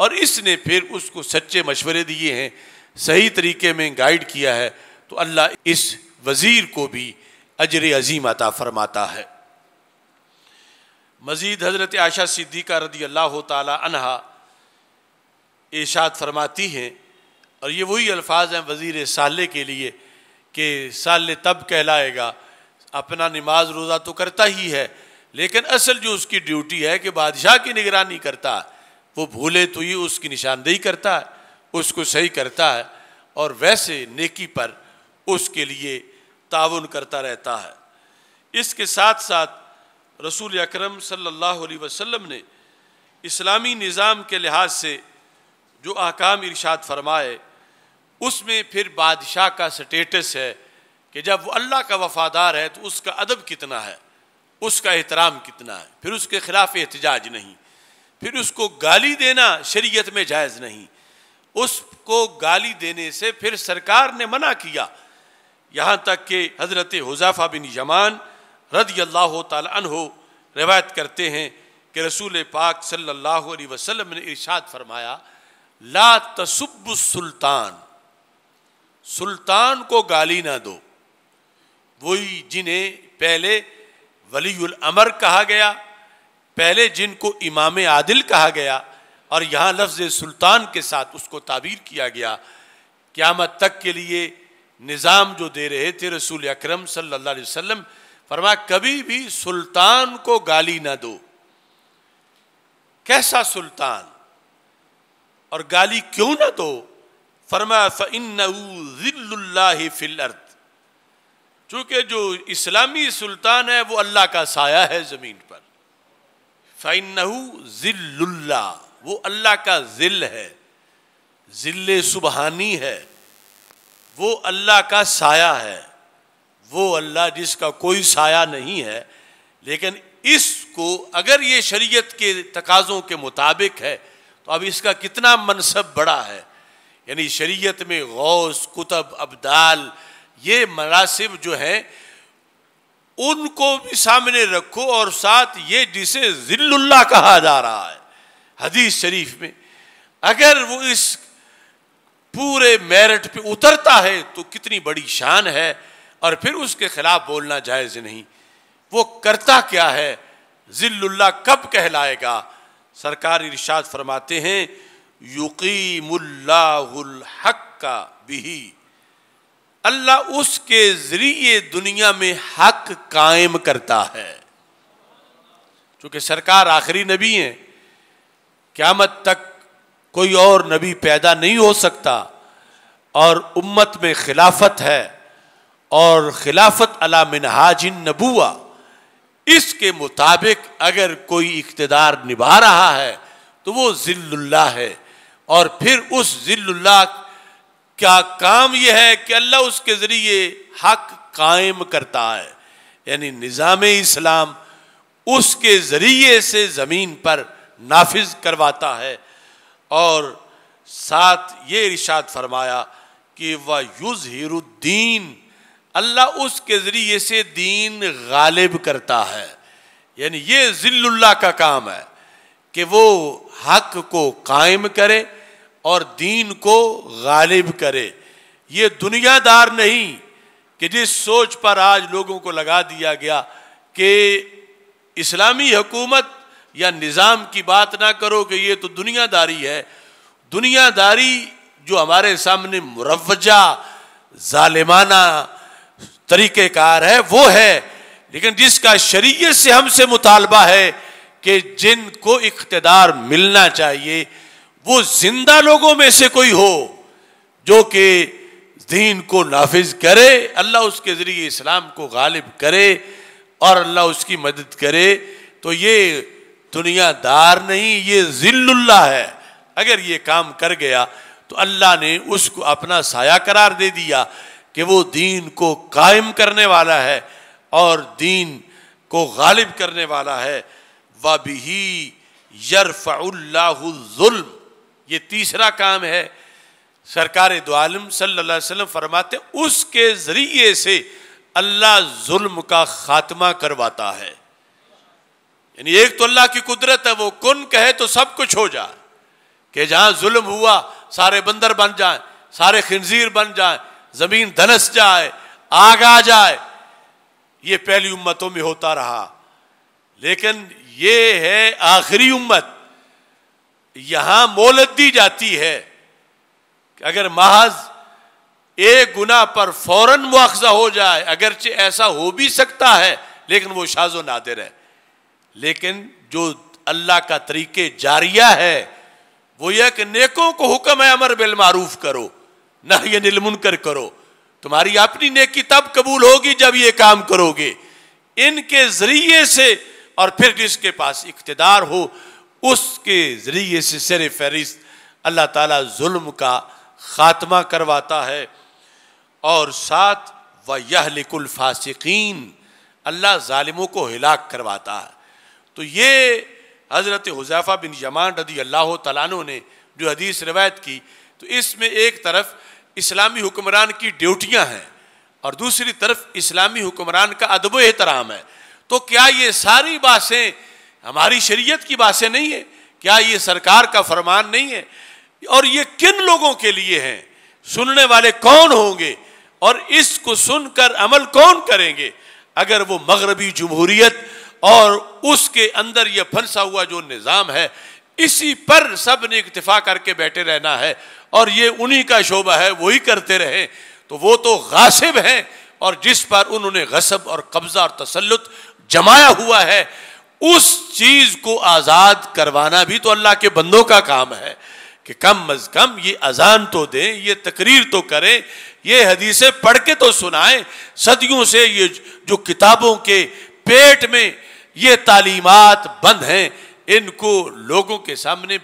और इसने फिर उसको सच्चे मशवरे दिए हैं सही तरीके में गाइड किया है तो अल्लाह इस वज़ीर को भी अजर अजीम अता फरमाता है मज़ीद हज़रत आशा सिद्दीक़ा रदी अल्लाह तहा इर्शाद फरमाती हैं और ये वही अल्फाज हैं वज़ीर साले के लिए कि साले तब कहलाएगा अपना नमाज रोज़ा तो करता ही है लेकिन असल जो उसकी ड्यूटी है कि बादशाह की निगरानी करता है वो भूले तो ही उसकी निशानदेही करता है उसको सही करता है और वैसे नेकी पर उसके लिए ताउन करता रहता है इसके साथ साथ रसूल अकरम सल्लल्लाहु अलैहि वसल्लम ने इस्लामी निज़ाम के लिहाज से जो अहकाम इरशाद फरमाए उसमें फिर बादशाह का स्टेटस है कि जब वो अल्लाह का वफ़ादार है तो उसका अदब कितना है उसका एहतराम कितना है फिर उसके ख़िलाफ़ एहतजाज नहीं फिर उसको गाली देना शरीयत में जायज़ नहीं उसको गाली देने से फिर सरकार ने मना किया यहाँ तक कि हज़रत हुजाफा बिन यमान रदी अल्लाह तहो रिवायत करते हैं कि रसूल पाक सल्लल्लाहु अलैहि वसल्लम ने इरशाद फरमाया ला तसुब सुल्तान सुल्तान को गाली ना दो वही जिन्हें पहले वली अमर कहा गया पहले जिनको इमाम आदिल कहा गया और यहाँ लफ्ज़ सुल्तान के साथ उसको ताबीर किया गया क़्यामत तक के लिए निज़ाम जो दे रहे थे रसूल अक्रम सल्लाम फरमा कभी भी सुल्तान को गाली ना दो कैसा सुल्तान और गाली क्यों ना दो फरमा फ़िल जो इस्लामी सुल्तान है वो अल्लाह का साया है ज़मीन पर फ़ैनहू ज़िल्ला वो अल्लाह का ज़िल है ज़िल सुबहानी है वो अल्लाह का साया है वो अल्लाह जिसका कोई साया नहीं है लेकिन इसको अगर ये शरीयत के तकाज़ों के मुताबिक है तो अब इसका कितना मनसब बड़ा है यानी शरीयत में गौस कुतब अब्दाल ये मनासिब जो हैं उनको भी सामने रखो और साथ ये जिसे जिल्लुल्ला कहा जा रहा है हदीस शरीफ में अगर वो इस पूरे मेरिट पे उतरता है तो कितनी बड़ी शान है और फिर उसके खिलाफ बोलना जायज नहीं वो करता क्या है जिल्लुल्ला कब कहलाएगा सरकार इर्शाद फरमाते हैं युकीमुल्लाहुल हक का बिही अल्लाह उसके जरिए दुनिया में हक कायम करता है चूंकि सरकार आखिरी नबी क्या क्यामत तक कोई और नबी पैदा नहीं हो सकता और उम्मत में खिलाफत है और खिलाफत अला मिनहाजिन नबुआ इसके मुताबिक अगर कोई इकतदार निभा रहा है तो वो जिल्लुल्लाह है और फिर उस जिल्लुल्लाह क्या काम यह है कि अल्लाह उसके ज़रिए हक कायम करता है यानी निज़ाम इस्लाम उसके ज़रिए से ज़मीन पर नाफिज करवाता है और साथ ये इर्शाद फरमाया कि वह युज हीरुद्दीन अल्लाह उसके ज़रिए से दीन गालिब करता है यानी ये जिल्लुल्लाह का काम है कि वो हक को कायम करे और दीन को गालिब करे ये दुनियादार नहीं कि जिस सोच पर आज लोगों को लगा दिया गया कि इस्लामी हुकूमत या निज़ाम की बात ना करो कि ये तो दुनियादारी है दुनियादारी जो हमारे सामने मुरवजा ालिमाना तरीक़ार है वो है लेकिन जिसका शरीय से हमसे मुतालबा है कि जिनको इकतदार मिलना चाहिए वो जिंदा लोगों में से कोई हो जो कि दीन को नाफिज करे अल्लाह उसके ज़रिए इस्लाम को गालिब करे और अल्लाह उसकी मदद करे तो ये दुनियादार नहीं ये जिल्लुल्लाह है अगर ये काम कर गया तो अल्लाह ने उसको अपना साया करार दे दिया कि वो दीन को कायम करने वाला है और दीन को गालिब करने वाला है वबी यरफ़ल्लाजुल्म ये तीसरा काम है सरकार दोआलम सल्ला फरमाते उसके ज़रिए से अल्लाह जुल्म का ख़ात्मा करवाता है यानी एक तो अल्लाह की कुदरत है वो कुन कहे तो सब कुछ हो जाए कि जहां जुल्म हुआ सारे बंदर बन जाए सारे खंजीर बन जाए ज़मीन धनस जाए आग आ जाए ये पहली उम्मतों में होता रहा लेकिन ये है आखिरी उम्मत यहां मोलत दी जाती है अगर महज एक गुना पर फौरन मुआवजा हो जाए अगरचे ऐसा हो भी सकता है लेकिन वो शाजो नादिर है लेकिन जो अल्लाह का तरीके जारिया है वो यह कि नेकों को हुक्म है अमर बिल मारूफ करो ना ये निलमुनकर करो तुम्हारी अपनी नेकी तब कबूल होगी जब ये काम करोगे इनके जरिए से और फिर जिसके पास इकतदार हो उसके ज़रिए से सर फहरिस्त अल्लाह ताला जुल्म का ख़ात्मा करवाता है और साथ व यह लिकुल फासिकीन अल्लाह ालिमों को हिलाक करवाता है तो ये हज़रत हुजैफ़ा बिन यमान रदी अल्लाह तु ने जो हदीस रवायत की तो इसमें एक तरफ इस्लामी हुक्मरान की ड्यूटियाँ हैं और दूसरी तरफ इस्लामी हुक्मरान का अदब एहतराम है तो क्या ये सारी बातें हमारी शरीयत की बातें नहीं है क्या ये सरकार का फरमान नहीं है और ये किन लोगों के लिए है सुनने वाले कौन होंगे और इसको सुनकर अमल कौन करेंगे अगर वो मगरबी जमहूरियत और उसके अंदर यह फंसा हुआ जो निज़ाम है इसी पर सब ने इतफा करके बैठे रहना है और ये उन्हीं का शोबा है वही करते रहे तो वो तो गासिब हैं और जिस पर उन्होंने गसब और कब्ज़ा और तसलुत जमाया हुआ है उस चीज को आजाद करवाना भी तो अल्लाह के बंदों का काम है कि कम अज कम ये अजान तो दें ये तकरीर तो करें ये हदीसें पढ़ के तो सुनाएं सदियों से ये जो किताबों के पेट में ये तालीमत बंद हैं इनको लोगों के सामने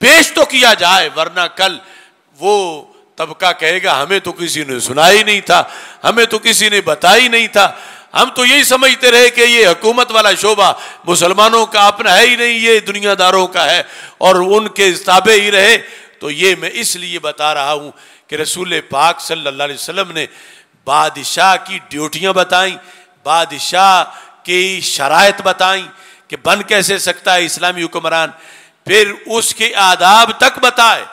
पेश तो किया जाए वरना कल वो तबका कहेगा हमें तो किसी ने सुना ही नहीं था हमें तो किसी ने बताया ही नहीं था हम तो यही समझते रहे कि ये हकूमत वाला शोभा मुसलमानों का अपना है ही नहीं ये दुनियादारों का है और उनके ताबे ही रहे तो ये मैं इसलिए बता रहा हूँ कि रसूल पाक सल्लल्लाहु अलैहि वसल्लम ने बादशाह की ड्यूटियां बताई बादशाह की शरात बताई कि बन कैसे सकता है इस्लामी हुक्मरान फिर उसके आदाब तक बताए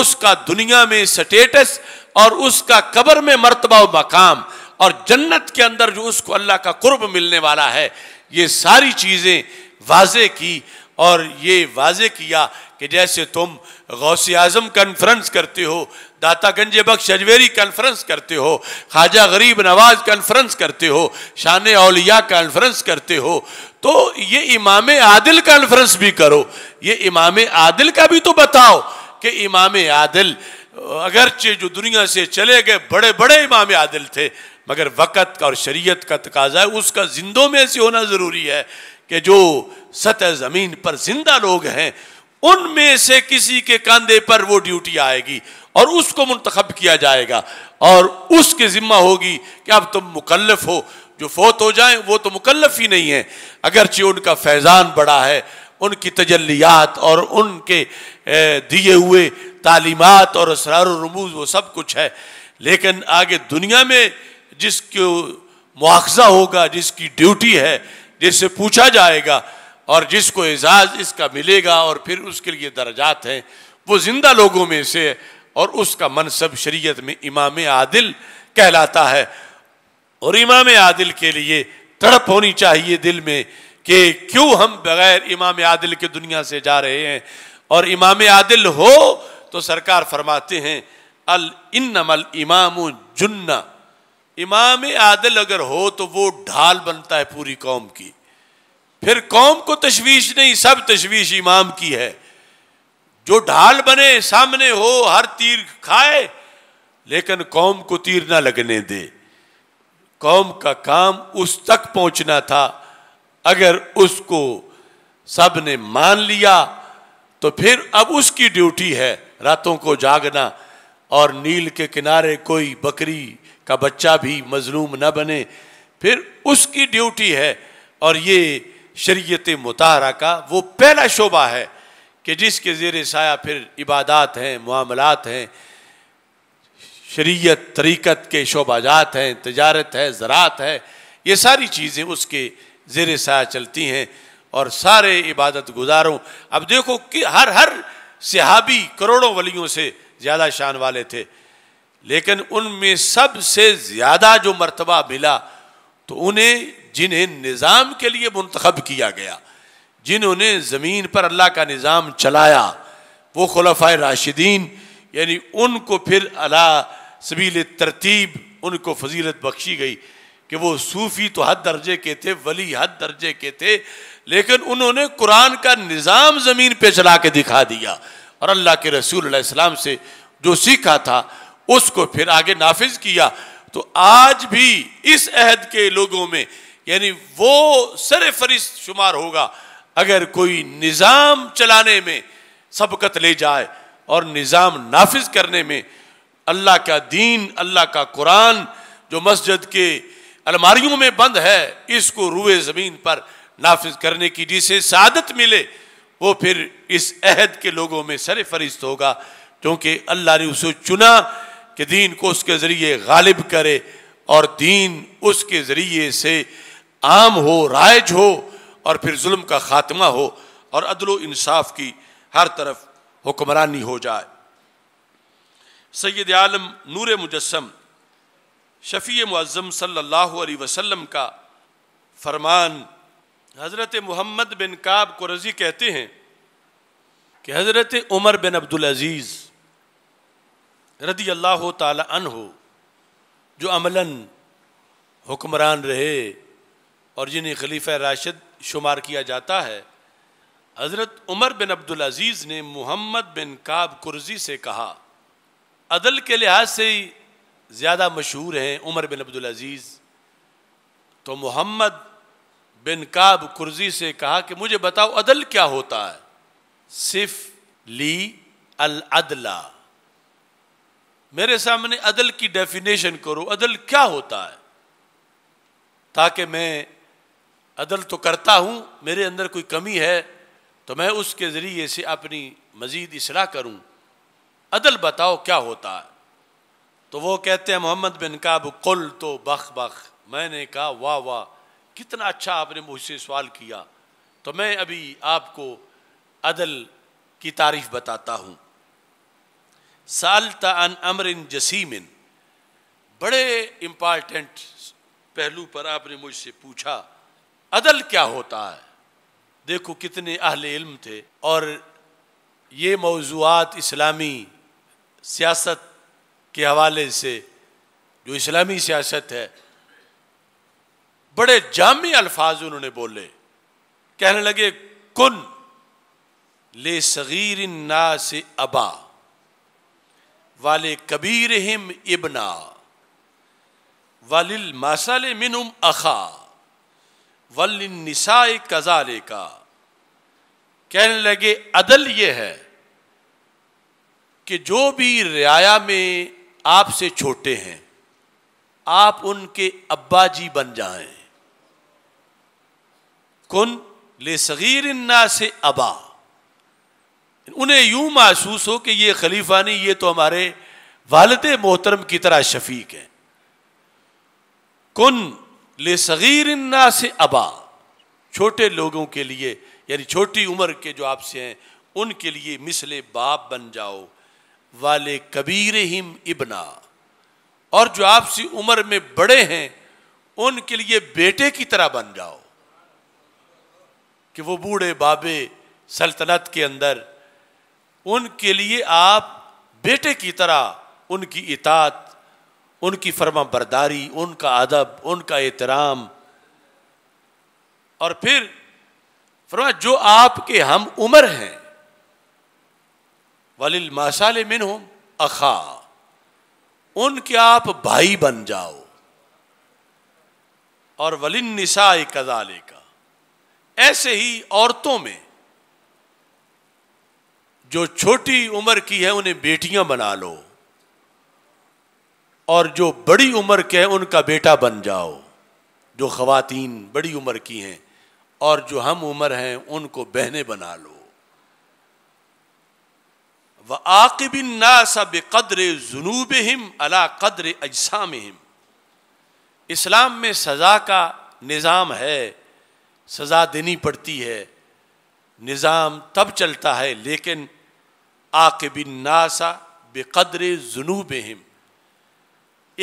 उसका दुनिया में स्टेटस और उसका कबर में मरतबा मकाम और जन्नत के अंदर जो उसको अल्लाह का कुर्ब मिलने वाला है ये सारी चीज़ें वाजे की और ये वाजे किया कि जैसे तुम गौसे आज़म कन्फ्रेंस करते हो दाता गंज बख्श अजवेरी कन्फ्रेंस करते हो ख्वाजा गरीब नवाज कन्फ्रेंस करते हो शान अलिया कन्फ्रेंस करते हो तो ये इमाम आदिल कन्फ्रेंस भी करो ये इमाम आदिल का भी तो बताओ कि इमाम आदिल अगरचे जो दुनिया से चले गए बड़े बड़े इमाम आदिल थे मगर वक़्त का और शरीयत का तकाजा है उसका जिंदों में ऐसी होना ज़रूरी है कि जो सतह ज़मीन पर जिंदा लोग हैं उनमें से किसी के कंधे पर वो ड्यूटी आएगी और उसको मुंतखब किया जाएगा और उसके ज़िम्मा होगी कि अब तुम मुकलफ हो जो फोत हो जाए वो तो मुकलफ ही नहीं है अगरचे उनका फैज़ान बड़ा है उनकी तजलियात और उनके दिए हुए तालीमत और असरार रमूज वो सब कुछ है लेकिन आगे दुनिया में जिसको मुआवजा होगा जिसकी ड्यूटी है जिससे पूछा जाएगा और जिसको एजाज़ इसका मिलेगा और फिर उसके लिए दर्जात हैं वो ज़िंदा लोगों में से और उसका मनसब शरीयत में इमाम आदिल कहलाता है और इमाम आदिल के लिए तड़प होनी चाहिए दिल में कि क्यों हम बगैर इमाम आदिल के दुनिया से जा रहे हैं और इमाम आदिल हो तो सरकार फरमाते हैं अल इन इमाम जुन्ना इमाम आदल अगर हो तो वो ढाल बनता है पूरी कौम की फिर कौम को तशवीश नहीं सब तशवीश इमाम की है जो ढाल बने सामने हो हर तीर खाए लेकिन कौम को तीर ना लगने दे कौम का काम उस तक पहुंचना था अगर उसको सब ने मान लिया तो फिर अब उसकी ड्यूटी है रातों को जागना और नील के किनारे कोई बकरी का बच्चा भी मजलूम न बने फिर उसकी ड्यूटी है और ये शरीयत मुतारा का वो पहला शोबा है कि जिसके ज़ेर साया फिर इबादत हैं मामलत हैं शरीयत तरीक़त के शोबाजात हैं तजारत है ज़रात है ये सारी चीज़ें उसके ज़ेर साया चलती हैं और सारे इबादत गुजारों अब देखो कि हर हर सिहाबी करोड़ों वलियों से ज़्यादा शान वाले थे लेकिन उनमें सबसे ज़्यादा जो मरतबा मिला तो उन्हें जिन्हें निज़ाम के लिए मंतखब किया गया जिन्होंने ज़मीन पर अल्लाह का निज़ाम चलाया वो खलफा राशिदीन यानी उनको फिर अला सबील तरतीब उनको फजीलत बख्शी गई कि वो सूफ़ी तो हद दर्जे के थे वली हद दर्जे के थे लेकिन उन्होंने कुरान का निज़ाम ज़मीन पर चला के दिखा दिया और अल्लाह के रसूल सलाम से जो सीखा था उसको फिर आगे नाफिज किया तो आज भी इस अहद के लोगों में यानी वो सर फरिश्त शुमार होगा अगर कोई निज़ाम चलाने में सबकत ले जाए और निज़ाम नाफिज करने में अल्लाह का दीन अल्लाह का कुरान जो मस्जिद के अलमारियों में बंद है इसको रुए ज़मीन पर नाफिज करने की जिसे शादत मिले वो फिर इस अहद के लोगों में सर फरिस्त होगा क्योंकि अल्लाह ने उसे चुना कि दीन को उसके ज़रिए गालिब करे और दीन उसके ज़रिए से आम हो राइज हो और फिर जुल्म का ख़ात्मा हो और अदलो इंसाफ की हर तरफ हुक्मरानी हो जाए सैद आलम नूर मुजस्म शफ़ी मुज़म सल्लल्लाहु अलैहि वसल्लम का फरमान हज़रत मोहम्मद बिन काब को रज़ी कहते हैं कि हज़रत उमर बिन अब्दुल अज़ीज़ रदी अल्लाह तन हो जो अमलन हुक्मरान रहे और जिन्हें खलीफ राशिद शुमार किया जाता है हज़रत उमर बिन अब्दुल अज़ीज़ ने मोहम्मद बिन काब कुर्जी से कहा अदल के लिहाज से ही ज़्यादा मशहूर हैं उमर बिन अब्दुल अज़ीज़ तो मोहम्मद बिन काब कुर्जी से कहा कि मुझे बताओ अदल क्या होता है सिफ़ ली अल अदला मेरे सामने अदल की डेफिनेशन करो अदल क्या होता है ताकि मैं अदल तो करता हूँ मेरे अंदर कोई कमी है तो मैं उसके ज़रिए से अपनी मज़ीद इसलाह करूँ अदल बताओ क्या होता है तो वो कहते हैं मोहम्मद बिन काब कुल तो बख बख मैंने कहा वाह वाह कितना अच्छा आपने मुझसे सवाल किया तो मैं अभी आपको अदल की तारीफ बताता हूँ सालता अन अमरिन जसीमिन बड़े इम्पॉर्टेंट पहलू पर आपने मुझसे पूछा अदल क्या होता है देखो कितने अहल इल्म थे और ये मौजूद इस्लामी सियासत के हवाले से जो इस्लामी सियासत है बड़े जाम अल्फाज उन्होंने बोले कहने लगे कुन ले सगीर ना से अबा वाले कबीर हिम इबना वालिल मसल मिनुम अखा वलिनसाए कजाले का कहने लगे अदल ये है कि जो भी रियाया में आपसे छोटे हैं आप उनके अब्बा जी बन जाएं कुन ले सगीर इन्ना से अबा उन्हें यूं महसूस हो कि ये खलीफा नहीं ये तो हमारे वालद मोहतरम की तरह शफीक हैं कुन ले सगीर ना से अबा छोटे लोगों के लिए यानी छोटी उम्र के जो आपसे हैं उनके लिए मिसले बाप बन जाओ वाले कबीर हिम इबना और जो आपसी उम्र में बड़े हैं उनके लिए बेटे की तरह बन जाओ कि वो बूढ़े बाबे सल्तनत के अंदर उनके लिए आप बेटे की तरह उनकी इतात उनकी फर्मा बरदारी उनका अदब उनका एहतराम और फिर फरमा जो आपके हम उम्र हैं वालिल मासाल मिन हो अखा उनके आप भाई बन जाओ और वलिन निशा कदाले का ऐसे ही औरतों में जो छोटी उम्र की है उन्हें बेटियां बना लो और जो बड़ी उम्र के हैं उनका बेटा बन जाओ जो खातन बड़ी उम्र की हैं और जो हम उम्र हैं उनको बहने बना लो व आकबिन सब कदर जुनूब हिम अला कदर अजसाम हिम इस्लाम में सज़ा का निज़ाम है सज़ा देनी पड़ती है निज़ाम तब चलता है लेकिन नासा बेकदर जुनूब हिम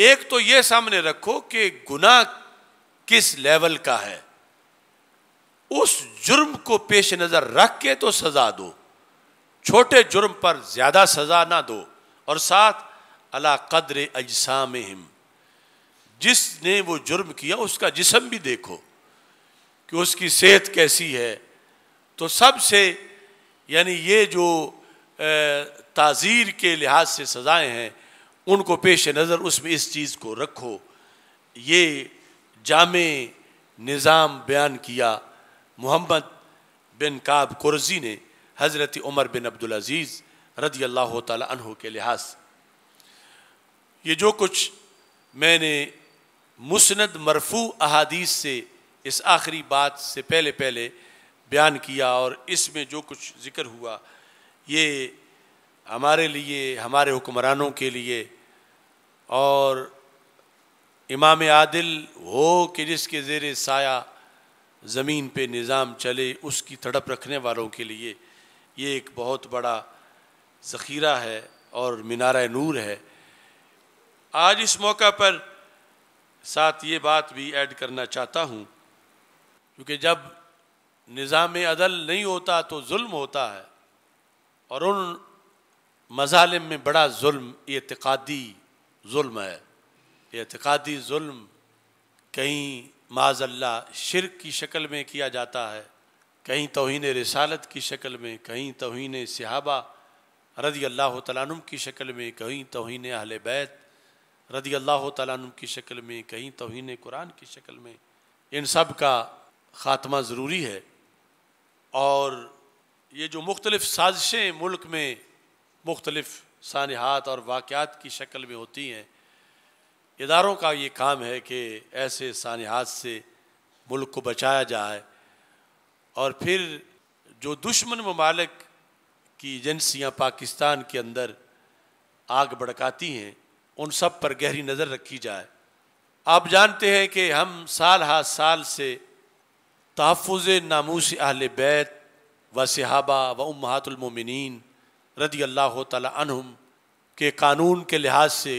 एक तो ये सामने रखो कि गुना किस लेवल का है उस जुर्म को पेश नज़र रख के तो सज़ा दो छोटे जुर्म पर ज़्यादा सज़ा ना दो और साथ अला कदर अजसाम हिम जिसने वो जुर्म किया उसका जिसम भी देखो कि उसकी सेहत कैसी है तो सबसे यानी ये जो ताज़ीर के लिहाज से सज़ाएं हैं उनको पेश नज़र उसमें इस चीज़ को रखो ये जाम निज़ाम बयान किया मोहम्मद बिन काब कुरजी ने हज़रत उमर बिन अब्दुलज़ीज़ रदी अल्लाह तहों के लिहाज ये जो कुछ मैंने मुसंद मरफू अहादीस से इस आखिरी बात से पहले पहले बयान किया और इसमें जो कुछ ज़िक्र हुआ ये हमारे लिए हमारे हुक्मरानों के लिए और इमाम आदिल हो कि जिसके ज़ेर साया ज़मीन पे निज़ाम चले उसकी तड़प रखने वालों के लिए ये एक बहुत बड़ा ज़ख़ीरा है और मीनारा नूर है आज इस मौका पर साथ ये बात भी ऐड करना चाहता हूँ क्योंकि जब निज़ाम अदल नहीं होता तो जुल्म होता है और उन मजालिम में बड़ा जुल्म एतकादी जुल्म है एतकादी जुल्म कहीं माजल्ला शिरक की शक्ल में किया जाता है कहीं तोहन रसालत की शक्ल में कहीं तोहन सहाबा रदी अल्लाह तम की शक्ल में कहीं तोहन अहल बैत रदी अल्लाह तम की शक्ल में कहीं तोहन कुरान की शक्ल में इन सब का ख़ात्मा ज़रूरी है और ये जो मुख्तलिफ साजिशें मुल्क में मुख्तलिफ सानहात और वाक़ात की शक्ल में होती हैं इदारों का ये काम है कि ऐसे सानहात से मुल्क को बचाया जाए और फिर जो दुश्मन ममालिक की एजेंसियाँ पाकिस्तान के अंदर आग भड़काती हैं उन सब पर गहरी नज़र रखी जाए आप जानते हैं कि हम साल हाथ साल से तहफ़ नामूस अहल बैत व सहाबा व उमहातुलमिन रदी अल्लाह तहम के कानून के लिहाज से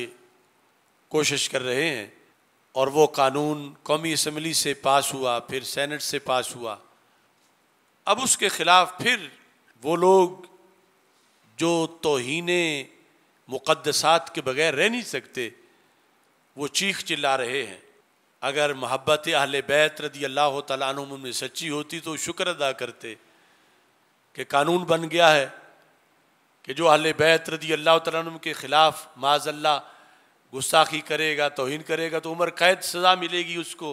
कोशिश कर रहे हैं और वो कानून कौमी इसम्बली से पास हुआ फिर सैनट से पास हुआ अब उसके ख़िलाफ़ फिर वो लोग जो तोहन मुक़दसात के बगैर रह नहीं सकते वो चीख चिल्ला रहे हैं अगर मोहब्बत अहल बैत रदी अल्लाह तुम में सच्ची होती तो शुक्र अदा करते कि कानून बन गया है कि जो अल बैत रदी अल्लाह तुम के ख़िलाफ़ माजल्ला गुस्साखी करेगा तोहन करेगा तो उम्र कैद सज़ा मिलेगी उसको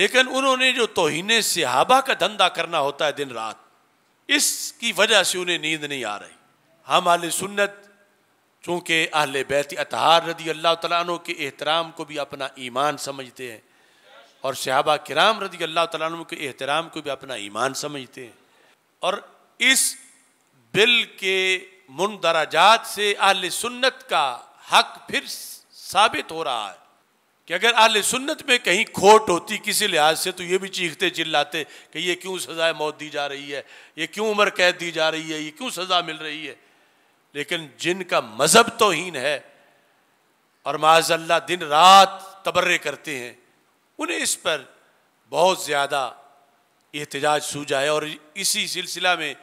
लेकिन उन्होंने जो तोहन सहाबा का धंधा करना होता है दिन रात इसकी वजह से उन्हें नींद नहीं आ रही हम आल सुन्नत चूँकि अहल बैत अतहार रदी अल्लाह तु के एहतराम को भी अपना ईमान समझते हैं और सहाबा कराम रदी अल्लाह तन के एहतराम को भी अपना ईमान समझते हैं और इस बिल के मुंदराजात से अहल सुन्नत का हक फिर साबित हो रहा है कि अगर अहल सुन्नत में कहीं खोट होती किसी लिहाज से तो ये भी चीखते चिल्लाते कि ये क्यों सज़ाए मौत दी जा रही है ये क्यों उम्र कैद दी जा रही है ये क्यों सज़ा मिल रही है लेकिन जिनका मज़हब तोहन है और माजल्ला दिन रात तबर्रे करते हैं उन्हें इस पर बहुत ज़्यादा एहतजाज सूझा है और इसी सिलसिला में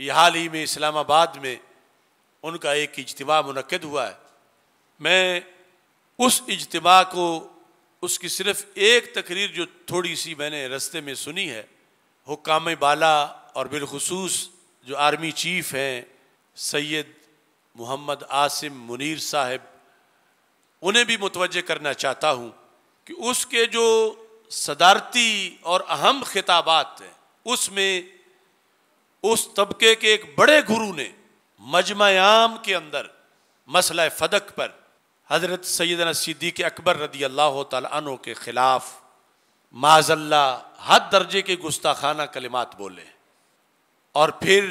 ये हाल ही में इस्लामाबाद में उनका एक इजतवा मनद हुआ है मैं उस इजतवा को उसकी सिर्फ एक तकरीर जो थोड़ी सी मैंने रस्ते में सुनी है काम बाला और बिलखसूस जो आर्मी चीफ हैं सैयद मोहम्मद आसिम मुनीर साहब उन्हें भी मुतवजह करना चाहता हूँ कि उसके जो सदारती और अहम खिताबात हैं उसमें उस तबके के एक बड़े गुरु ने मजमायाम के अंदर मसला फदक पर हजरत सैदना सिद्दीक अकबर रदी अल्लाह तनों के खिलाफ माजल्ला हद दर्जे के गुस्ताखाना कलिमात बोले और फिर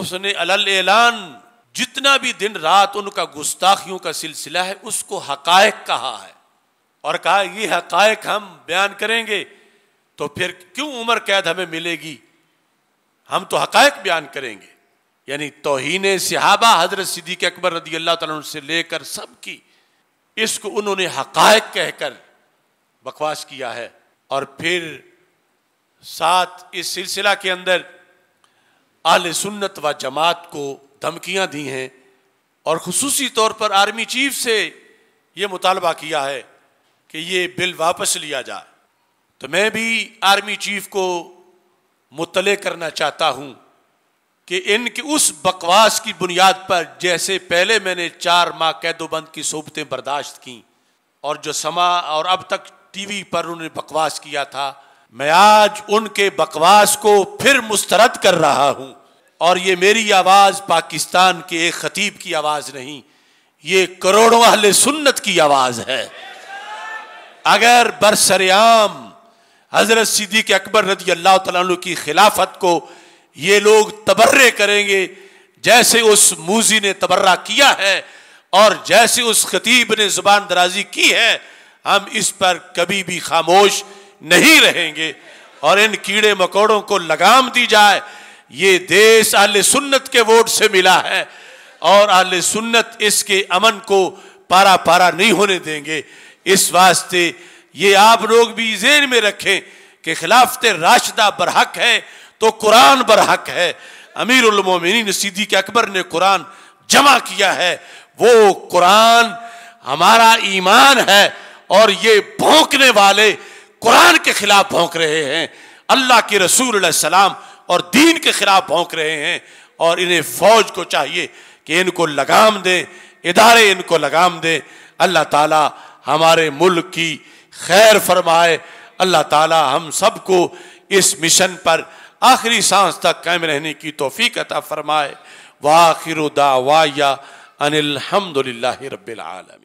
उसने अलल ऐलान जितना भी दिन रात उनका गुस्ताखियों का सिलसिला है उसको हकायक कहा है और कहा ये हकायक हम बयान करेंगे तो फिर क्यों उम्र कैद हमें मिलेगी हम तो हकायक बयान करेंगे यानी तोहन सिहाबा हजरत सिद्दीक अकबर रदी अल्लाह तुम से लेकर सब की इसको उन्होंने हकायक कहकर बकवास किया है और फिर साथ इस सिलसिला के अंदर आल सुन्नत व जमात को धमकियां दी हैं और खसूसी तौर पर आर्मी चीफ से ये मुतालबा किया है कि ये बिल वापस लिया जाए तो मैं भी आर्मी चीफ को मुतले करना चाहता हूं कि इनके उस बकवास की बुनियाद पर जैसे पहले मैंने चार माह कैदोबंद की सोबतें बर्दाश्त की और जो समा और अब तक टीवी पर उन्होंने बकवास किया था मैं आज उनके बकवास को फिर मुस्तरद कर रहा हूं और ये मेरी आवाज़ पाकिस्तान के एक खतीब की आवाज़ नहीं ये करोड़ों अहल सुन्नत की आवाज़ है अगर बरसरेआम हज़रत सिद्दीक अकबर रदी अल्लाह तु की खिलाफत को ये लोग तबर्रे करेंगे जैसे उस मूजी ने तबर्रा किया है और जैसे उस खतीब ने ज़ुबान दराजी की है हम इस पर कभी भी खामोश नहीं रहेंगे और इन कीड़े मकोड़ों को लगाम दी जाए ये देश आल सुन्नत के वोट से मिला है और आल सुन्नत इसके अमन को पारा पारा नहीं होने देंगे इस वास्ते ये आप लोग भी जेन में रखें कि खिलाफत राशदा बरहक है तो कुरान बरहक है अमीर उलमोमिन सिद्दीक अकबर ने कुरान जमा किया है वो कुरान हमारा ईमान है और ये भोंकने वाले कुरान के खिलाफ भोंक रहे हैं अल्लाह के रसूल सलाम और दीन के खिलाफ भोंक रहे हैं और इन्हें फौज को चाहिए कि इनको लगाम दें इदारे इनको लगाम दें अल्लाह ताला हमारे मुल्क की खैर फरमाए अल्लाह ताला हम सबको इस मिशन पर आखिरी सांस तक कायम रहने की तोफ़ी अता फरमाए वाखिर दावाया अनिलहमदिल्ला रबालमी